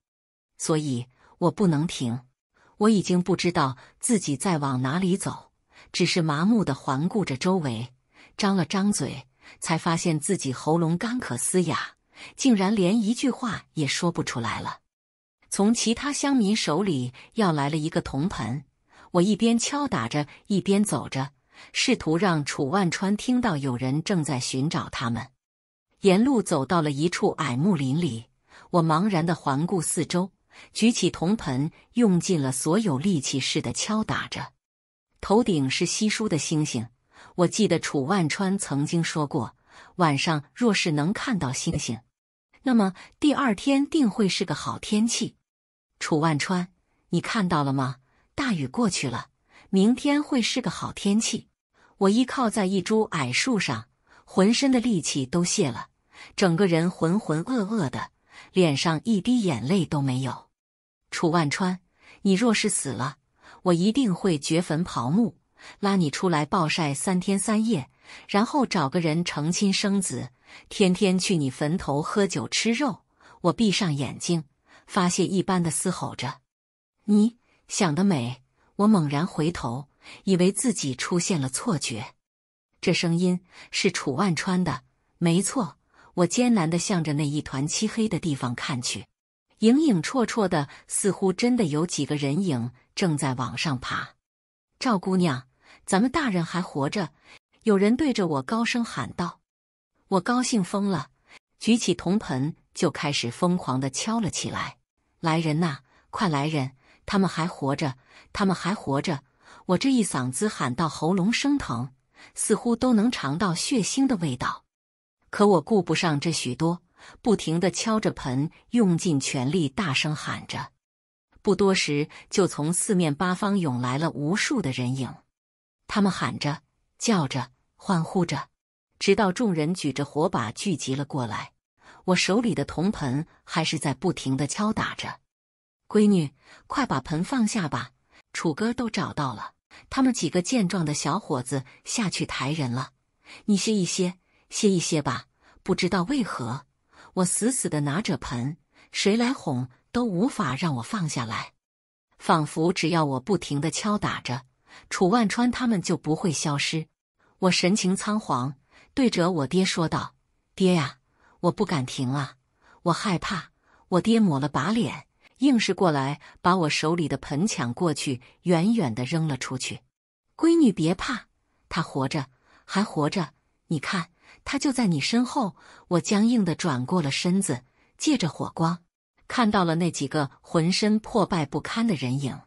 A: 所以我不能停，我已经不知道自己在往哪里走，只是麻木的环顾着周围，张了张嘴，才发现自己喉咙干渴嘶哑，竟然连一句话也说不出来了。从其他乡民手里要来了一个铜盆，我一边敲打着，一边走着，试图让楚万川听到有人正在寻找他们。沿路走到了一处矮木林里，我茫然的环顾四周，举起铜盆，用尽了所有力气似的敲打着。头顶是稀疏的星星，我记得楚万川曾经说过，晚上若是能看到星星，那么第二天定会是个好天气。楚万川，你看到了吗？大雨过去了，明天会是个好天气。我依靠在一株矮树上，浑身的力气都泄了，整个人浑浑噩噩的，脸上一滴眼泪都没有。楚万川，你若是死了，我一定会掘坟刨墓，拉你出来暴晒三天三夜，然后找个人成亲生子，天天去你坟头喝酒吃肉。我闭上眼睛。发泄一般的嘶吼着，“你想得美！”我猛然回头，以为自己出现了错觉。这声音是楚万川的，没错。我艰难的向着那一团漆黑的地方看去，影影绰绰的，似乎真的有几个人影正在往上爬。赵姑娘，咱们大人还活着！有人对着我高声喊道。我高兴疯了，举起铜盆就开始疯狂的敲了起来。来人呐！快来人！他们还活着！他们还活着！我这一嗓子喊到喉咙生疼，似乎都能尝到血腥的味道。可我顾不上这许多，不停的敲着盆，用尽全力大声喊着。不多时，就从四面八方涌来了无数的人影，他们喊着、叫着、欢呼着，直到众人举着火把聚集了过来。我手里的铜盆还是在不停的敲打着，闺女，快把盆放下吧。楚哥都找到了，他们几个健壮的小伙子下去抬人了。你歇一歇，歇一歇吧。不知道为何，我死死的拿着盆，谁来哄都无法让我放下来。仿佛只要我不停的敲打着，楚万川他们就不会消失。我神情仓皇，对着我爹说道：“爹呀！”我不敢停啊，我害怕。我爹抹了把脸，硬是过来把我手里的盆抢过去，远远的扔了出去。闺女，别怕，他活着，还活着。你看，他就在你身后。我僵硬的转过了身子，借着火光，看到了那几个浑身破败不堪的人影。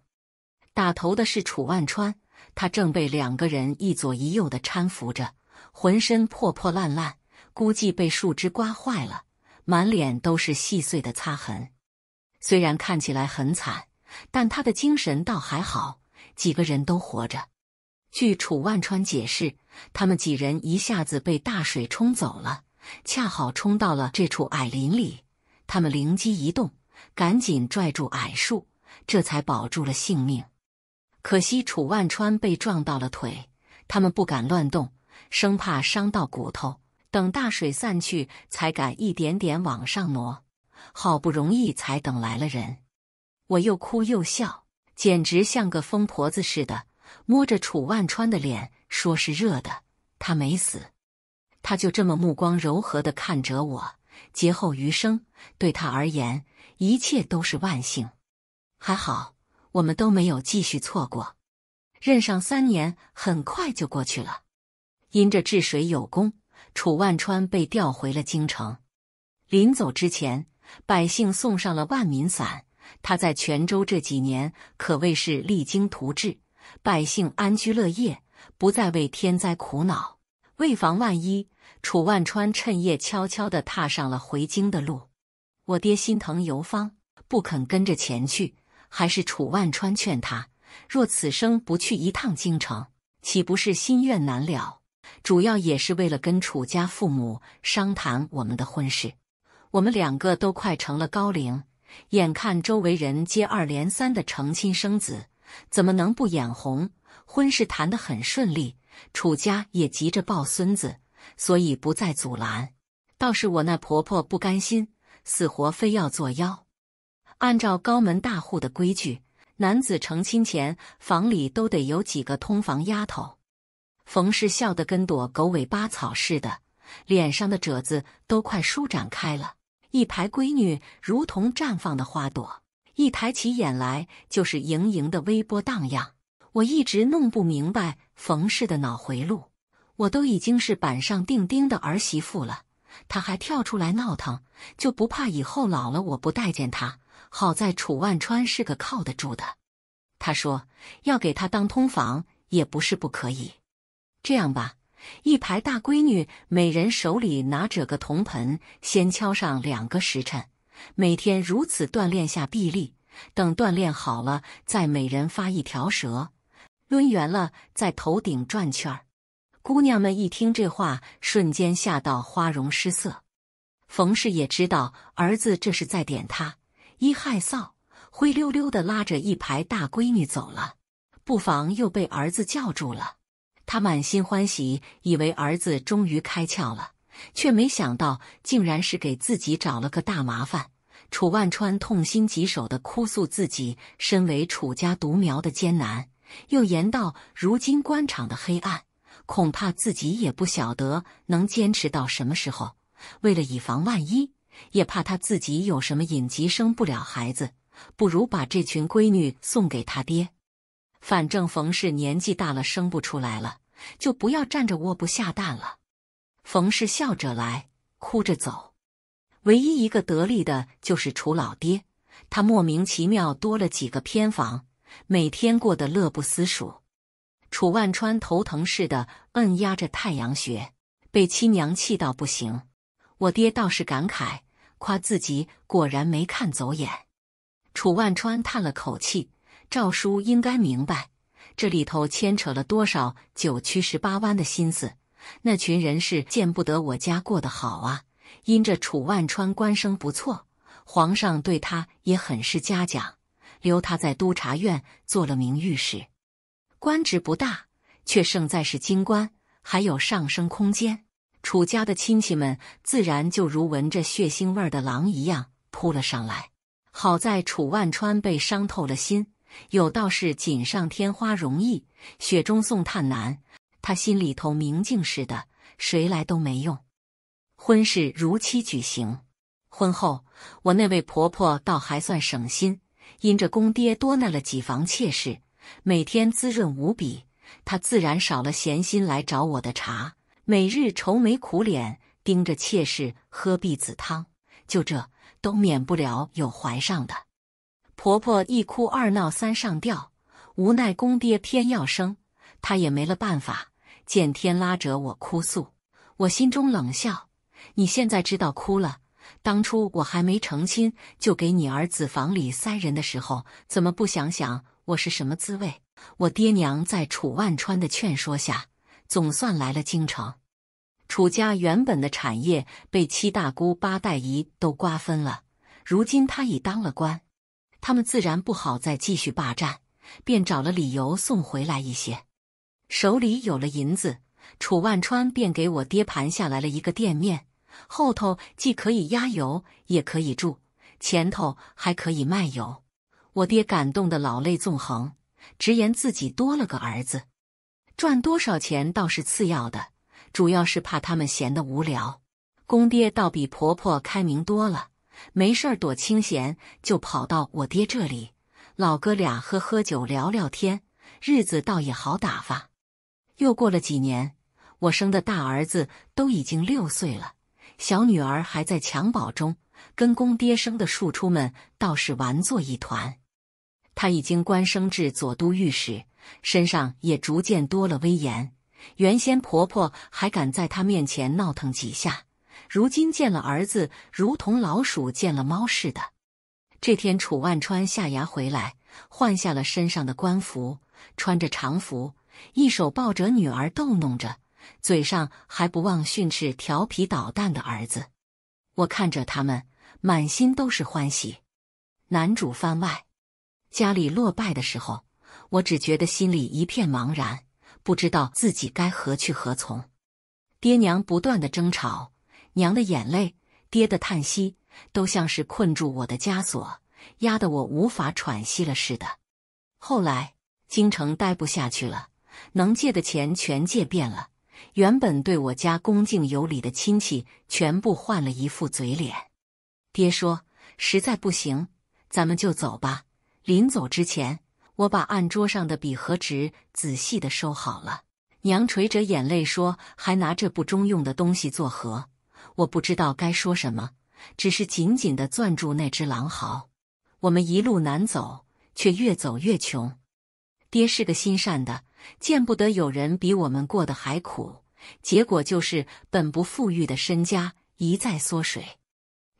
A: 打头的是楚万川，他正被两个人一左一右的搀扶着，浑身破破烂烂。估计被树枝刮坏了，满脸都是细碎的擦痕。虽然看起来很惨，但他的精神倒还好。几个人都活着。据楚万川解释，他们几人一下子被大水冲走了，恰好冲到了这处矮林里。他们灵机一动，赶紧拽住矮树，这才保住了性命。可惜楚万川被撞到了腿，他们不敢乱动，生怕伤到骨头。等大水散去，才敢一点点往上挪。好不容易才等来了人，我又哭又笑，简直像个疯婆子似的，摸着楚万川的脸，说是热的。他没死，他就这么目光柔和的看着我。劫后余生，对他而言，一切都是万幸。还好，我们都没有继续错过。任上三年很快就过去了，因着治水有功。楚万川被调回了京城，临走之前，百姓送上了万民伞。他在泉州这几年可谓是励精图治，百姓安居乐业，不再为天灾苦恼。为防万一，楚万川趁夜悄悄地踏上了回京的路。我爹心疼游方，不肯跟着前去，还是楚万川劝他：若此生不去一趟京城，岂不是心愿难了？主要也是为了跟楚家父母商谈我们的婚事。我们两个都快成了高龄，眼看周围人接二连三的成亲生子，怎么能不眼红？婚事谈得很顺利，楚家也急着抱孙子，所以不再阻拦。倒是我那婆婆不甘心，死活非要作妖。按照高门大户的规矩，男子成亲前，房里都得有几个通房丫头。冯氏笑得跟朵狗尾巴草似的，脸上的褶子都快舒展开了。一排闺女如同绽放的花朵，一抬起眼来就是盈盈的微波荡漾。我一直弄不明白冯氏的脑回路。我都已经是板上钉钉的儿媳妇了，她还跳出来闹腾，就不怕以后老了我不待见她？好在楚万川是个靠得住的，他说要给他当通房也不是不可以。这样吧，一排大闺女每人手里拿着个铜盆，先敲上两个时辰。每天如此锻炼下臂力，等锻炼好了，再每人发一条蛇，抡圆了在头顶转圈儿。姑娘们一听这话，瞬间吓到花容失色。冯氏也知道儿子这是在点他，一害臊，灰溜溜的拉着一排大闺女走了。不妨又被儿子叫住了。他满心欢喜，以为儿子终于开窍了，却没想到竟然是给自己找了个大麻烦。楚万川痛心疾首的哭诉自己身为楚家独苗的艰难，又言到如今官场的黑暗，恐怕自己也不晓得能坚持到什么时候。为了以防万一，也怕他自己有什么隐疾生不了孩子，不如把这群闺女送给他爹。反正冯氏年纪大了，生不出来了，就不要站着卧不下蛋了。冯氏笑着来，哭着走。唯一一个得力的就是楚老爹，他莫名其妙多了几个偏房，每天过得乐不思蜀。楚万川头疼似的摁压着太阳穴，被七娘气到不行。我爹倒是感慨，夸自己果然没看走眼。楚万川叹了口气。赵叔应该明白，这里头牵扯了多少九曲十八弯的心思。那群人是见不得我家过得好啊。因着楚万川官声不错，皇上对他也很是嘉奖，留他在督察院做了名御史，官职不大，却胜在是京官，还有上升空间。楚家的亲戚们自然就如闻着血腥味的狼一样扑了上来。好在楚万川被伤透了心。有道是锦上添花容易，雪中送炭难。他心里头明镜似的，谁来都没用。婚事如期举行，婚后我那位婆婆倒还算省心，因着公爹多纳了几房妾室，每天滋润无比，她自然少了闲心来找我的茬。每日愁眉苦脸，盯着妾室喝避子汤，就这都免不了有怀上的。婆婆一哭二闹三上吊，无奈公爹偏要生，她也没了办法。见天拉着我哭诉，我心中冷笑：你现在知道哭了，当初我还没成亲，就给你儿子房里塞人的时候，怎么不想想我是什么滋味？我爹娘在楚万川的劝说下，总算来了京城。楚家原本的产业被七大姑八大姨都瓜分了，如今他已当了官。他们自然不好再继续霸占，便找了理由送回来一些。手里有了银子，楚万川便给我爹盘下来了一个店面，后头既可以压油，也可以住，前头还可以卖油。我爹感动得老泪纵横，直言自己多了个儿子，赚多少钱倒是次要的，主要是怕他们闲得无聊。公爹倒比婆婆开明多了。没事儿，躲清闲就跑到我爹这里，老哥俩喝喝酒，聊聊天，日子倒也好打发。又过了几年，我生的大儿子都已经六岁了，小女儿还在襁褓中，跟公爹生的庶出们倒是玩作一团。他已经官升至左都御史，身上也逐渐多了威严。原先婆婆还敢在他面前闹腾几下。如今见了儿子，如同老鼠见了猫似的。这天，楚万川下衙回来，换下了身上的官服，穿着长服，一手抱着女儿逗弄着，嘴上还不忘训斥调皮捣蛋的儿子。我看着他们，满心都是欢喜。男主番外，家里落败的时候，我只觉得心里一片茫然，不知道自己该何去何从。爹娘不断的争吵。娘的眼泪，爹的叹息，都像是困住我的枷锁，压得我无法喘息了似的。后来京城待不下去了，能借的钱全借遍了，原本对我家恭敬有礼的亲戚，全部换了一副嘴脸。爹说：“实在不行，咱们就走吧。”临走之前，我把案桌上的笔和纸仔细的收好了。娘垂着眼泪说：“还拿这不中用的东西做何？”我不知道该说什么，只是紧紧的攥住那只狼毫。我们一路难走，却越走越穷。爹是个心善的，见不得有人比我们过得还苦，结果就是本不富裕的身家一再缩水，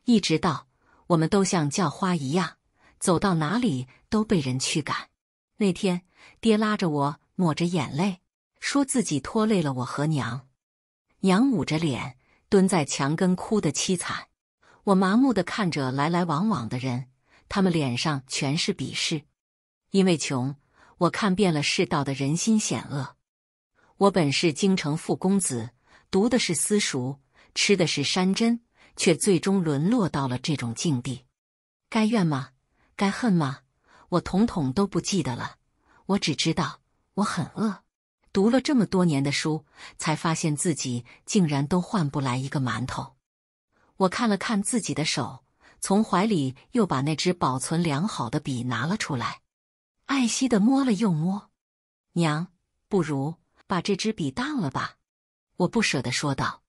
A: 一直到我们都像叫花一样，走到哪里都被人驱赶。那天，爹拉着我抹着眼泪，说自己拖累了我和娘。娘捂着脸。蹲在墙根哭得凄惨，我麻木地看着来来往往的人，他们脸上全是鄙视。因为穷，我看遍了世道的人心险恶。我本是京城富公子，读的是私塾，吃的是山珍，却最终沦落到了这种境地。该怨吗？该恨吗？我统统都不记得了。我只知道我很饿。读了这么多年的书，才发现自己竟然都换不来一个馒头。我看了看自己的手，从怀里又把那支保存良好的笔拿了出来，爱惜的摸了又摸。娘，不如把这支笔当了吧，我不舍得说道。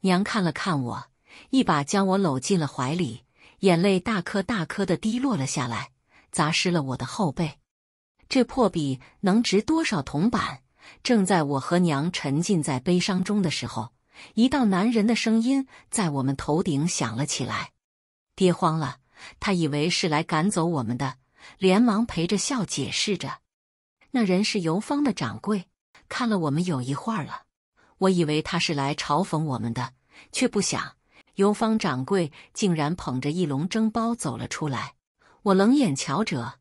A: 娘看了看我，一把将我搂进了怀里，眼泪大颗大颗的滴落了下来，砸湿了我的后背。这破笔能值多少铜板？正在我和娘沉浸在悲伤中的时候，一道男人的声音在我们头顶响了起来。爹慌了，他以为是来赶走我们的，连忙陪着笑解释着。那人是游方的掌柜，看了我们有一会儿了。我以为他是来嘲讽我们的，却不想游方掌柜竟然捧着一笼蒸包走了出来。我冷眼瞧着，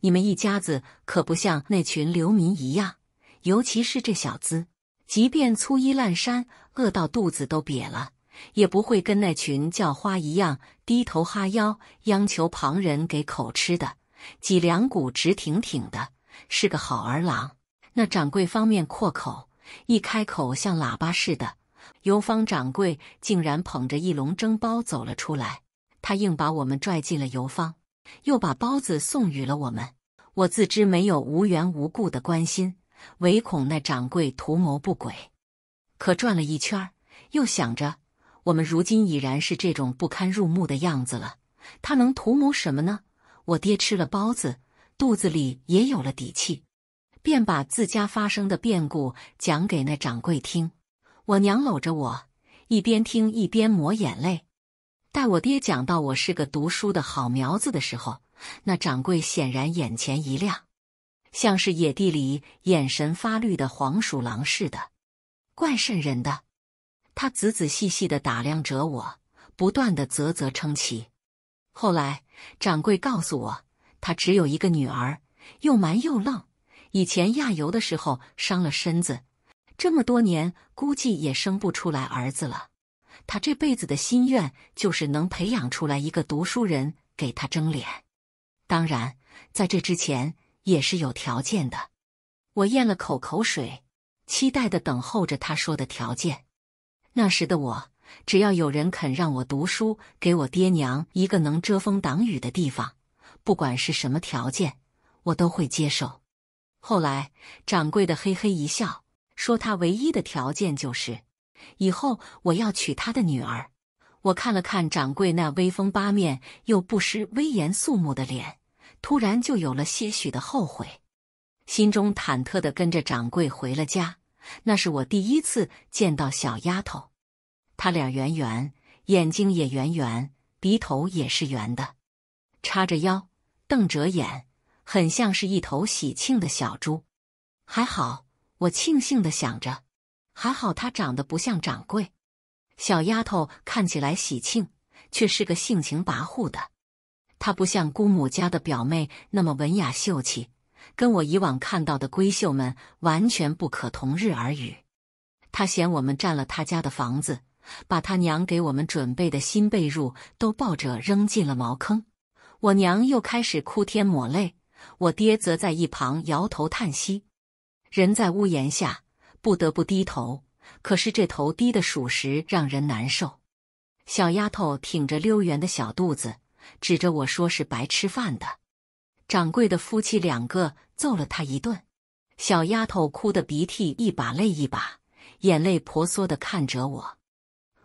A: 你们一家子可不像那群流民一样。尤其是这小子，即便粗衣烂衫、饿到肚子都瘪了，也不会跟那群叫花一样低头哈腰央求旁人给口吃的，脊梁骨直挺挺的，是个好儿郎。那掌柜方面阔口，一开口像喇叭似的。油坊掌柜竟然捧着一笼蒸包走了出来，他硬把我们拽进了油坊，又把包子送予了我们。我自知没有无缘无故的关心。唯恐那掌柜图谋不轨，可转了一圈又想着我们如今已然是这种不堪入目的样子了，他能图谋什么呢？我爹吃了包子，肚子里也有了底气，便把自家发生的变故讲给那掌柜听。我娘搂着我，一边听一边抹眼泪。待我爹讲到我是个读书的好苗子的时候，那掌柜显然眼前一亮。像是野地里眼神发绿的黄鼠狼似的，怪瘆人的。他仔仔细细的打量着我，不断的啧啧称奇。后来掌柜告诉我，他只有一个女儿，又蛮又愣。以前亚游的时候伤了身子，这么多年估计也生不出来儿子了。他这辈子的心愿就是能培养出来一个读书人给他争脸。当然，在这之前。也是有条件的，我咽了口口水，期待的等候着他说的条件。那时的我，只要有人肯让我读书，给我爹娘一个能遮风挡雨的地方，不管是什么条件，我都会接受。后来，掌柜的嘿嘿一笑，说他唯一的条件就是，以后我要娶他的女儿。我看了看掌柜那威风八面又不失威严肃穆的脸。突然就有了些许的后悔，心中忐忑的跟着掌柜回了家。那是我第一次见到小丫头，她脸圆圆，眼睛也圆圆，鼻头也是圆的，叉着腰，瞪着眼，很像是一头喜庆的小猪。还好，我庆幸的想着，还好她长得不像掌柜。小丫头看起来喜庆，却是个性情跋扈的。她不像姑母家的表妹那么文雅秀气，跟我以往看到的闺秀们完全不可同日而语。她嫌我们占了她家的房子，把她娘给我们准备的新被褥都抱着扔进了茅坑。我娘又开始哭天抹泪，我爹则在一旁摇头叹息。人在屋檐下，不得不低头，可是这头低的属实让人难受。小丫头挺着溜圆的小肚子。指着我说：“是白吃饭的。”掌柜的夫妻两个揍了他一顿，小丫头哭得鼻涕一把泪一把，眼泪婆娑的看着我。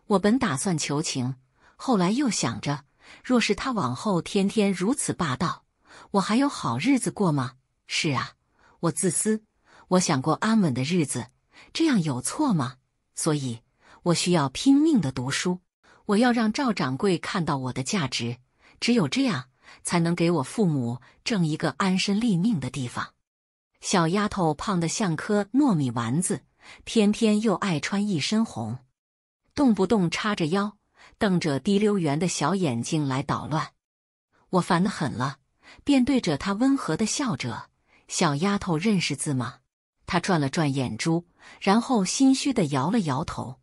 A: 我本打算求情，后来又想着，若是他往后天天如此霸道，我还有好日子过吗？是啊，我自私，我想过安稳的日子，这样有错吗？所以，我需要拼命的读书，我要让赵掌柜看到我的价值。只有这样，才能给我父母挣一个安身立命的地方。小丫头胖得像颗糯米丸子，偏偏又爱穿一身红，动不动叉着腰，瞪着滴溜圆的小眼睛来捣乱。我烦得很了，便对着她温和的笑着。小丫头认识字吗？她转了转眼珠，然后心虚的摇了摇头。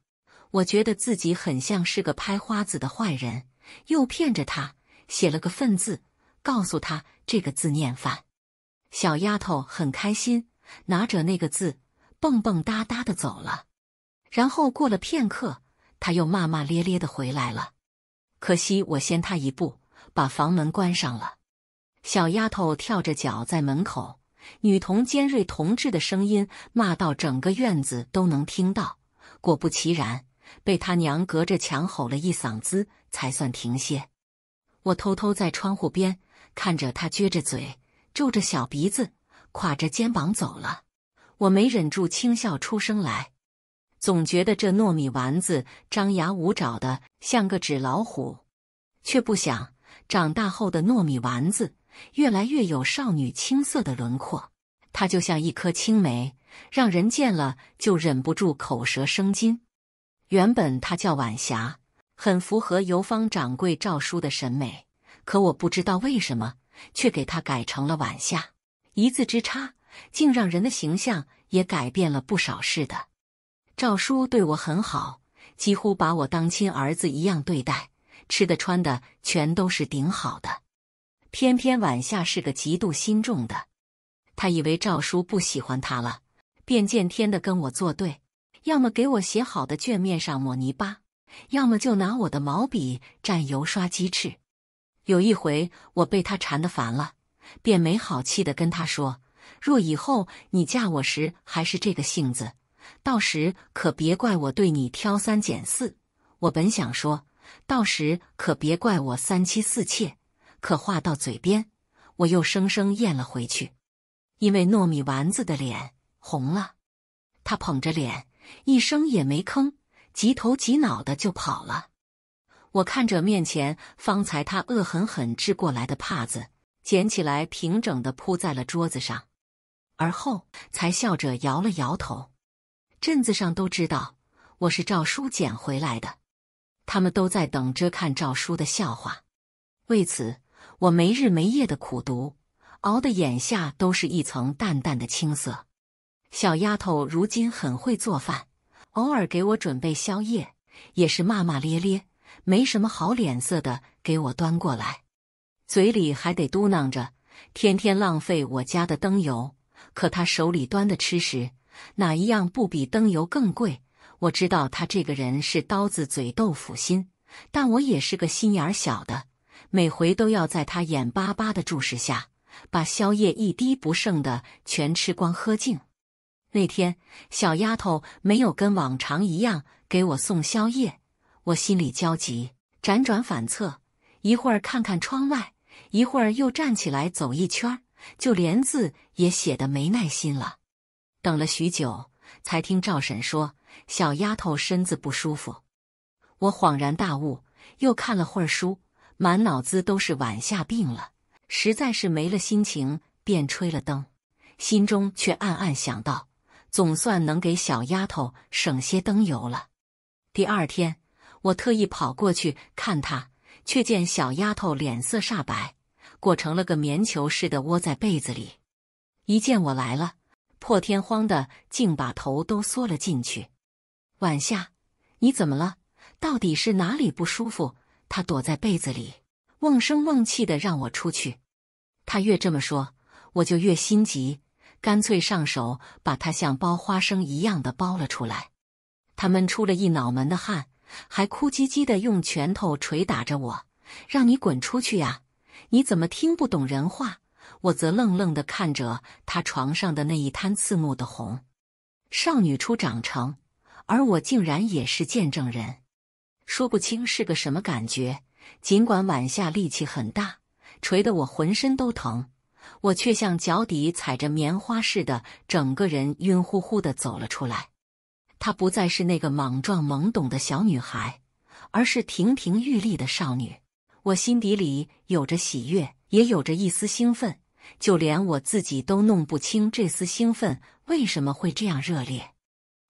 A: 我觉得自己很像是个拍花子的坏人，又骗着她。写了个“份”字，告诉他这个字念“饭”。小丫头很开心，拿着那个字蹦蹦哒哒的走了。然后过了片刻，她又骂骂咧咧的回来了。可惜我先她一步把房门关上了。小丫头跳着脚在门口，女童尖锐同志的声音骂到整个院子都能听到。果不其然，被他娘隔着墙吼了一嗓子，才算停歇。我偷偷在窗户边看着他，撅着嘴，皱着小鼻子，挎着肩膀走了。我没忍住轻笑出声来，总觉得这糯米丸子张牙舞爪的像个纸老虎，却不想长大后的糯米丸子越来越有少女青涩的轮廓，它就像一颗青梅，让人见了就忍不住口舌生津。原本它叫晚霞。很符合游方掌柜赵叔的审美，可我不知道为什么，却给他改成了晚夏。一字之差，竟让人的形象也改变了不少似的。赵叔对我很好，几乎把我当亲儿子一样对待，吃的穿的全都是顶好的。偏偏晚夏是个嫉妒心重的，他以为赵叔不喜欢他了，便见天的跟我作对，要么给我写好的卷面上抹泥巴。要么就拿我的毛笔蘸油刷鸡翅。有一回，我被他缠得烦了，便没好气的跟他说：“若以后你嫁我时还是这个性子，到时可别怪我对你挑三拣四。”我本想说到时可别怪我三妻四妾，可话到嘴边，我又生生咽了回去，因为糯米丸子的脸红了。他捧着脸，一声也没吭。急头急脑的就跑了。我看着面前方才他恶狠狠掷过来的帕子，捡起来平整的铺在了桌子上，而后才笑着摇了摇头。镇子上都知道我是赵叔捡回来的，他们都在等着看赵叔的笑话。为此，我没日没夜的苦读，熬的眼下都是一层淡淡的青色。小丫头如今很会做饭。偶尔给我准备宵夜，也是骂骂咧咧，没什么好脸色的给我端过来，嘴里还得嘟囔着：“天天浪费我家的灯油。”可他手里端的吃食，哪一样不比灯油更贵？我知道他这个人是刀子嘴豆腐心，但我也是个心眼小的，每回都要在他眼巴巴的注视下，把宵夜一滴不剩的全吃光喝净。那天小丫头没有跟往常一样给我送宵夜，我心里焦急，辗转反侧，一会儿看看窗外，一会儿又站起来走一圈就连字也写的没耐心了。等了许久，才听赵婶说小丫头身子不舒服，我恍然大悟，又看了会儿书，满脑子都是晚夏病了，实在是没了心情，便吹了灯，心中却暗暗想到。总算能给小丫头省些灯油了。第二天，我特意跑过去看她，却见小丫头脸色煞白，裹成了个棉球似的窝在被子里。一见我来了，破天荒的竟把头都缩了进去。晚夏，你怎么了？到底是哪里不舒服？她躲在被子里，瓮声瓮气的让我出去。她越这么说，我就越心急。干脆上手把它像剥花生一样的剥了出来，他闷出了一脑门的汗，还哭唧唧的用拳头捶打着我，让你滚出去呀！你怎么听不懂人话？我则愣愣的看着他床上的那一滩刺目的红，少女初长成，而我竟然也是见证人，说不清是个什么感觉。尽管晚下力气很大，捶得我浑身都疼。我却像脚底踩着棉花似的，整个人晕乎乎的走了出来。她不再是那个莽撞懵懂的小女孩，而是亭亭玉立的少女。我心底里有着喜悦，也有着一丝兴奋，就连我自己都弄不清这丝兴奋为什么会这样热烈，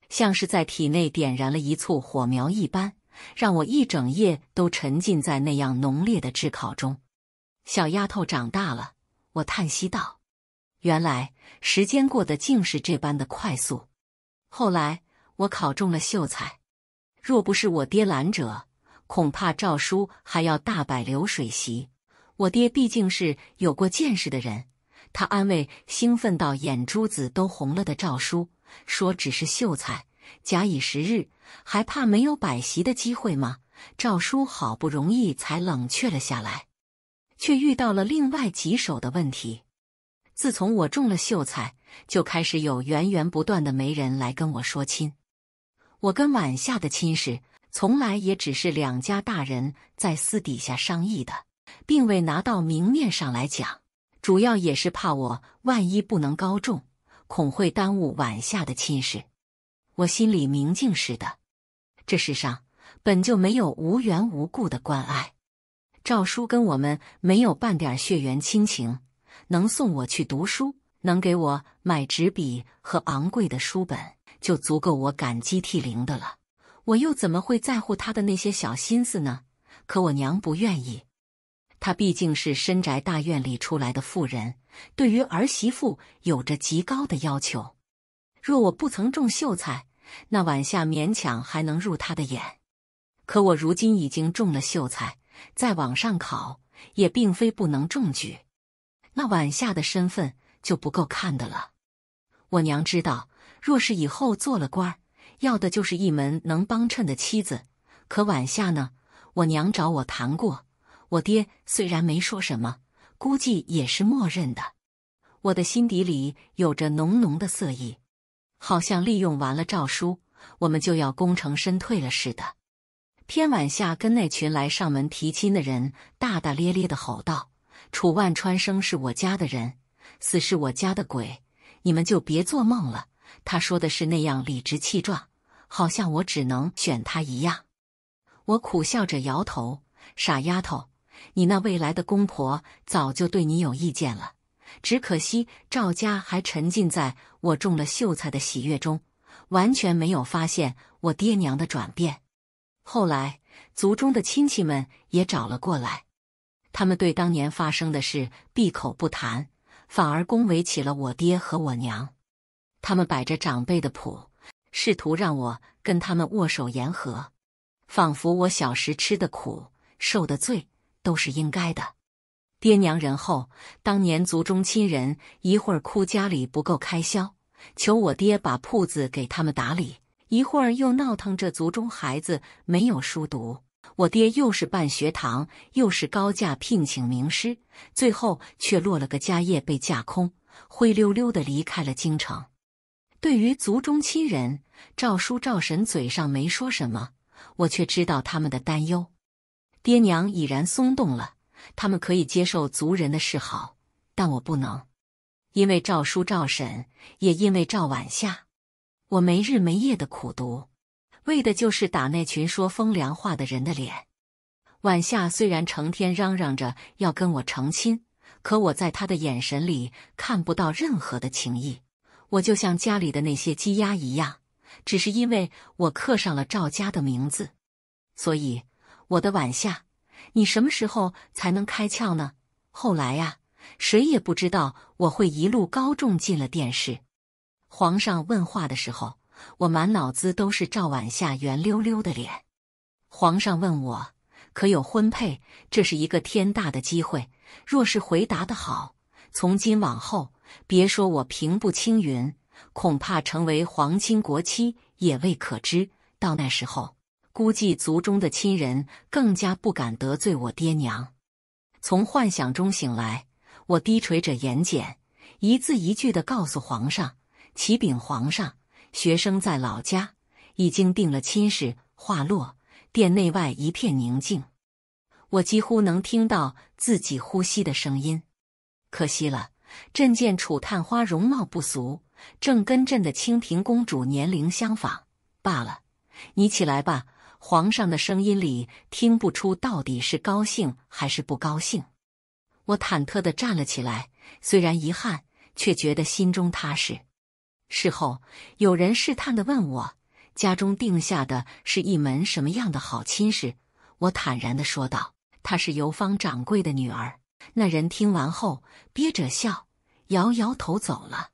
A: 像是在体内点燃了一簇火苗一般，让我一整夜都沉浸在那样浓烈的炙烤中。小丫头长大了。我叹息道：“原来时间过得竟是这般的快速。”后来我考中了秀才，若不是我爹拦着，恐怕赵叔还要大摆流水席。我爹毕竟是有过见识的人，他安慰兴奋到眼珠子都红了的赵叔，说：“只是秀才，假以时日，还怕没有摆席的机会吗？”赵叔好不容易才冷却了下来。却遇到了另外棘手的问题。自从我中了秀才，就开始有源源不断的媒人来跟我说亲。我跟晚夏的亲事，从来也只是两家大人在私底下商议的，并未拿到明面上来讲。主要也是怕我万一不能高中，恐会耽误晚夏的亲事。我心里明镜似的，这世上本就没有无缘无故的关爱。赵叔跟我们没有半点血缘亲情，能送我去读书，能给我买纸笔和昂贵的书本，就足够我感激涕零的了。我又怎么会在乎他的那些小心思呢？可我娘不愿意，她毕竟是深宅大院里出来的妇人，对于儿媳妇有着极高的要求。若我不曾种秀才，那晚夏勉强还能入他的眼，可我如今已经中了秀才。再往上考，也并非不能中举。那晚夏的身份就不够看的了。我娘知道，若是以后做了官要的就是一门能帮衬的妻子。可晚夏呢？我娘找我谈过，我爹虽然没说什么，估计也是默认的。我的心底里有着浓浓的色意，好像利用完了诏书，我们就要功成身退了似的。天晚下跟那群来上门提亲的人大大咧咧的吼道：“楚万川生是我家的人，死是我家的鬼，你们就别做梦了。”他说的是那样理直气壮，好像我只能选他一样。我苦笑着摇头：“傻丫头，你那未来的公婆早就对你有意见了，只可惜赵家还沉浸在我中了秀才的喜悦中，完全没有发现我爹娘的转变。”后来，族中的亲戚们也找了过来，他们对当年发生的事闭口不谈，反而恭维起了我爹和我娘。他们摆着长辈的谱，试图让我跟他们握手言和，仿佛我小时吃的苦、受的罪都是应该的。爹娘人后，当年族中亲人一会儿哭家里不够开销，求我爹把铺子给他们打理。一会儿又闹腾，这族中孩子没有书读。我爹又是办学堂，又是高价聘请名师，最后却落了个家业被架空，灰溜溜的离开了京城。对于族中亲人，赵叔、赵婶嘴上没说什么，我却知道他们的担忧。爹娘已然松动了，他们可以接受族人的示好，但我不能，因为赵叔、赵婶，也因为赵晚夏。我没日没夜的苦读，为的就是打那群说风凉话的人的脸。晚夏虽然成天嚷嚷着要跟我成亲，可我在他的眼神里看不到任何的情意。我就像家里的那些鸡鸭一样，只是因为我刻上了赵家的名字，所以我的晚夏，你什么时候才能开窍呢？后来啊，谁也不知道我会一路高中进了电视。皇上问话的时候，我满脑子都是赵婉夏圆溜溜的脸。皇上问我可有婚配，这是一个天大的机会。若是回答的好，从今往后，别说我平步青云，恐怕成为皇亲国戚也未可知。到那时候，估计族中的亲人更加不敢得罪我爹娘。从幻想中醒来，我低垂着眼睑，一字一句地告诉皇上。启禀皇上，学生在老家已经定了亲事。话落，殿内外一片宁静，我几乎能听到自己呼吸的声音。可惜了，朕见楚探花容貌不俗，正跟朕的清平公主年龄相仿。罢了，你起来吧。皇上的声音里听不出到底是高兴还是不高兴。我忐忑地站了起来，虽然遗憾，却觉得心中踏实。事后，有人试探的问我：“家中定下的是一门什么样的好亲事？”我坦然的说道：“她是游方掌柜的女儿。”那人听完后憋着笑，摇摇头走了。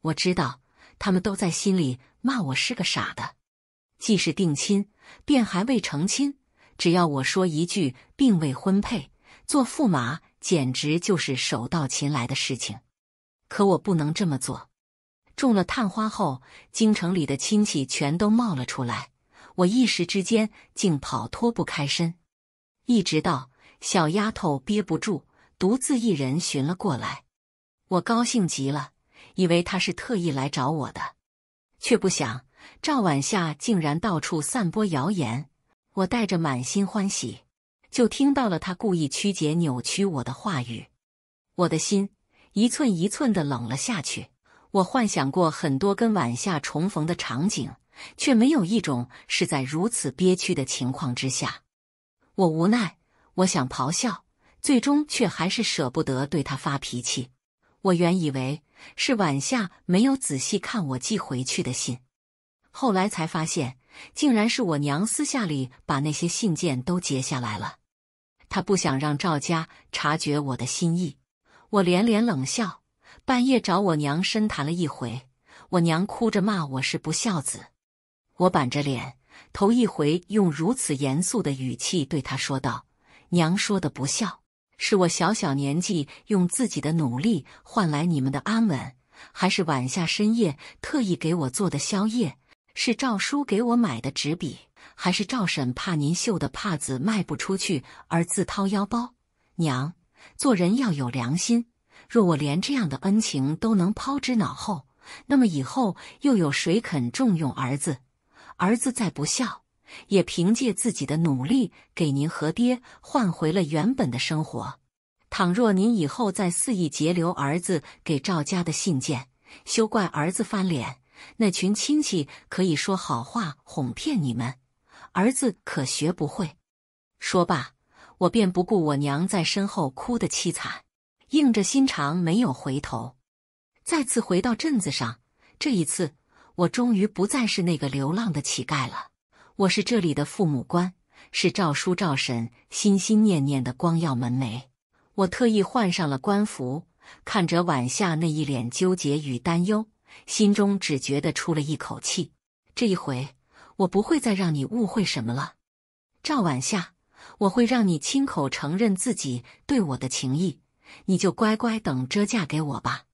A: 我知道，他们都在心里骂我是个傻的。既是定亲，便还未成亲。只要我说一句并未婚配，做驸马简直就是手到擒来的事情。可我不能这么做。中了探花后，京城里的亲戚全都冒了出来，我一时之间竟跑脱不开身。一直到小丫头憋不住，独自一人寻了过来，我高兴极了，以为她是特意来找我的，却不想赵晚夏竟然到处散播谣言。我带着满心欢喜，就听到了她故意曲解、扭曲我的话语，我的心一寸一寸的冷了下去。我幻想过很多跟晚夏重逢的场景，却没有一种是在如此憋屈的情况之下。我无奈，我想咆哮，最终却还是舍不得对他发脾气。我原以为是晚夏没有仔细看我寄回去的信，后来才发现，竟然是我娘私下里把那些信件都截下来了。她不想让赵家察觉我的心意。我连连冷笑。半夜找我娘深谈了一回，我娘哭着骂我是不孝子。我板着脸，头一回用如此严肃的语气对她说道：“娘说的不孝，是我小小年纪用自己的努力换来你们的安稳，还是晚下深夜特意给我做的宵夜？是赵叔给我买的纸笔，还是赵婶怕您绣的帕子卖不出去而自掏腰包？娘，做人要有良心。”若我连这样的恩情都能抛之脑后，那么以后又有谁肯重用儿子？儿子再不孝，也凭借自己的努力给您和爹换回了原本的生活。倘若您以后再肆意截留儿子给赵家的信件，休怪儿子翻脸。那群亲戚可以说好话哄骗你们，儿子可学不会。说罢，我便不顾我娘在身后哭得凄惨。硬着心肠没有回头，再次回到镇子上。这一次，我终于不再是那个流浪的乞丐了。我是这里的父母官，是赵叔赵婶心心念念的光耀门楣。我特意换上了官服，看着晚夏那一脸纠结与担忧，心中只觉得出了一口气。这一回，我不会再让你误会什么了，赵晚夏，我会让你亲口承认自己对我的情意。你就乖乖等着嫁给我吧。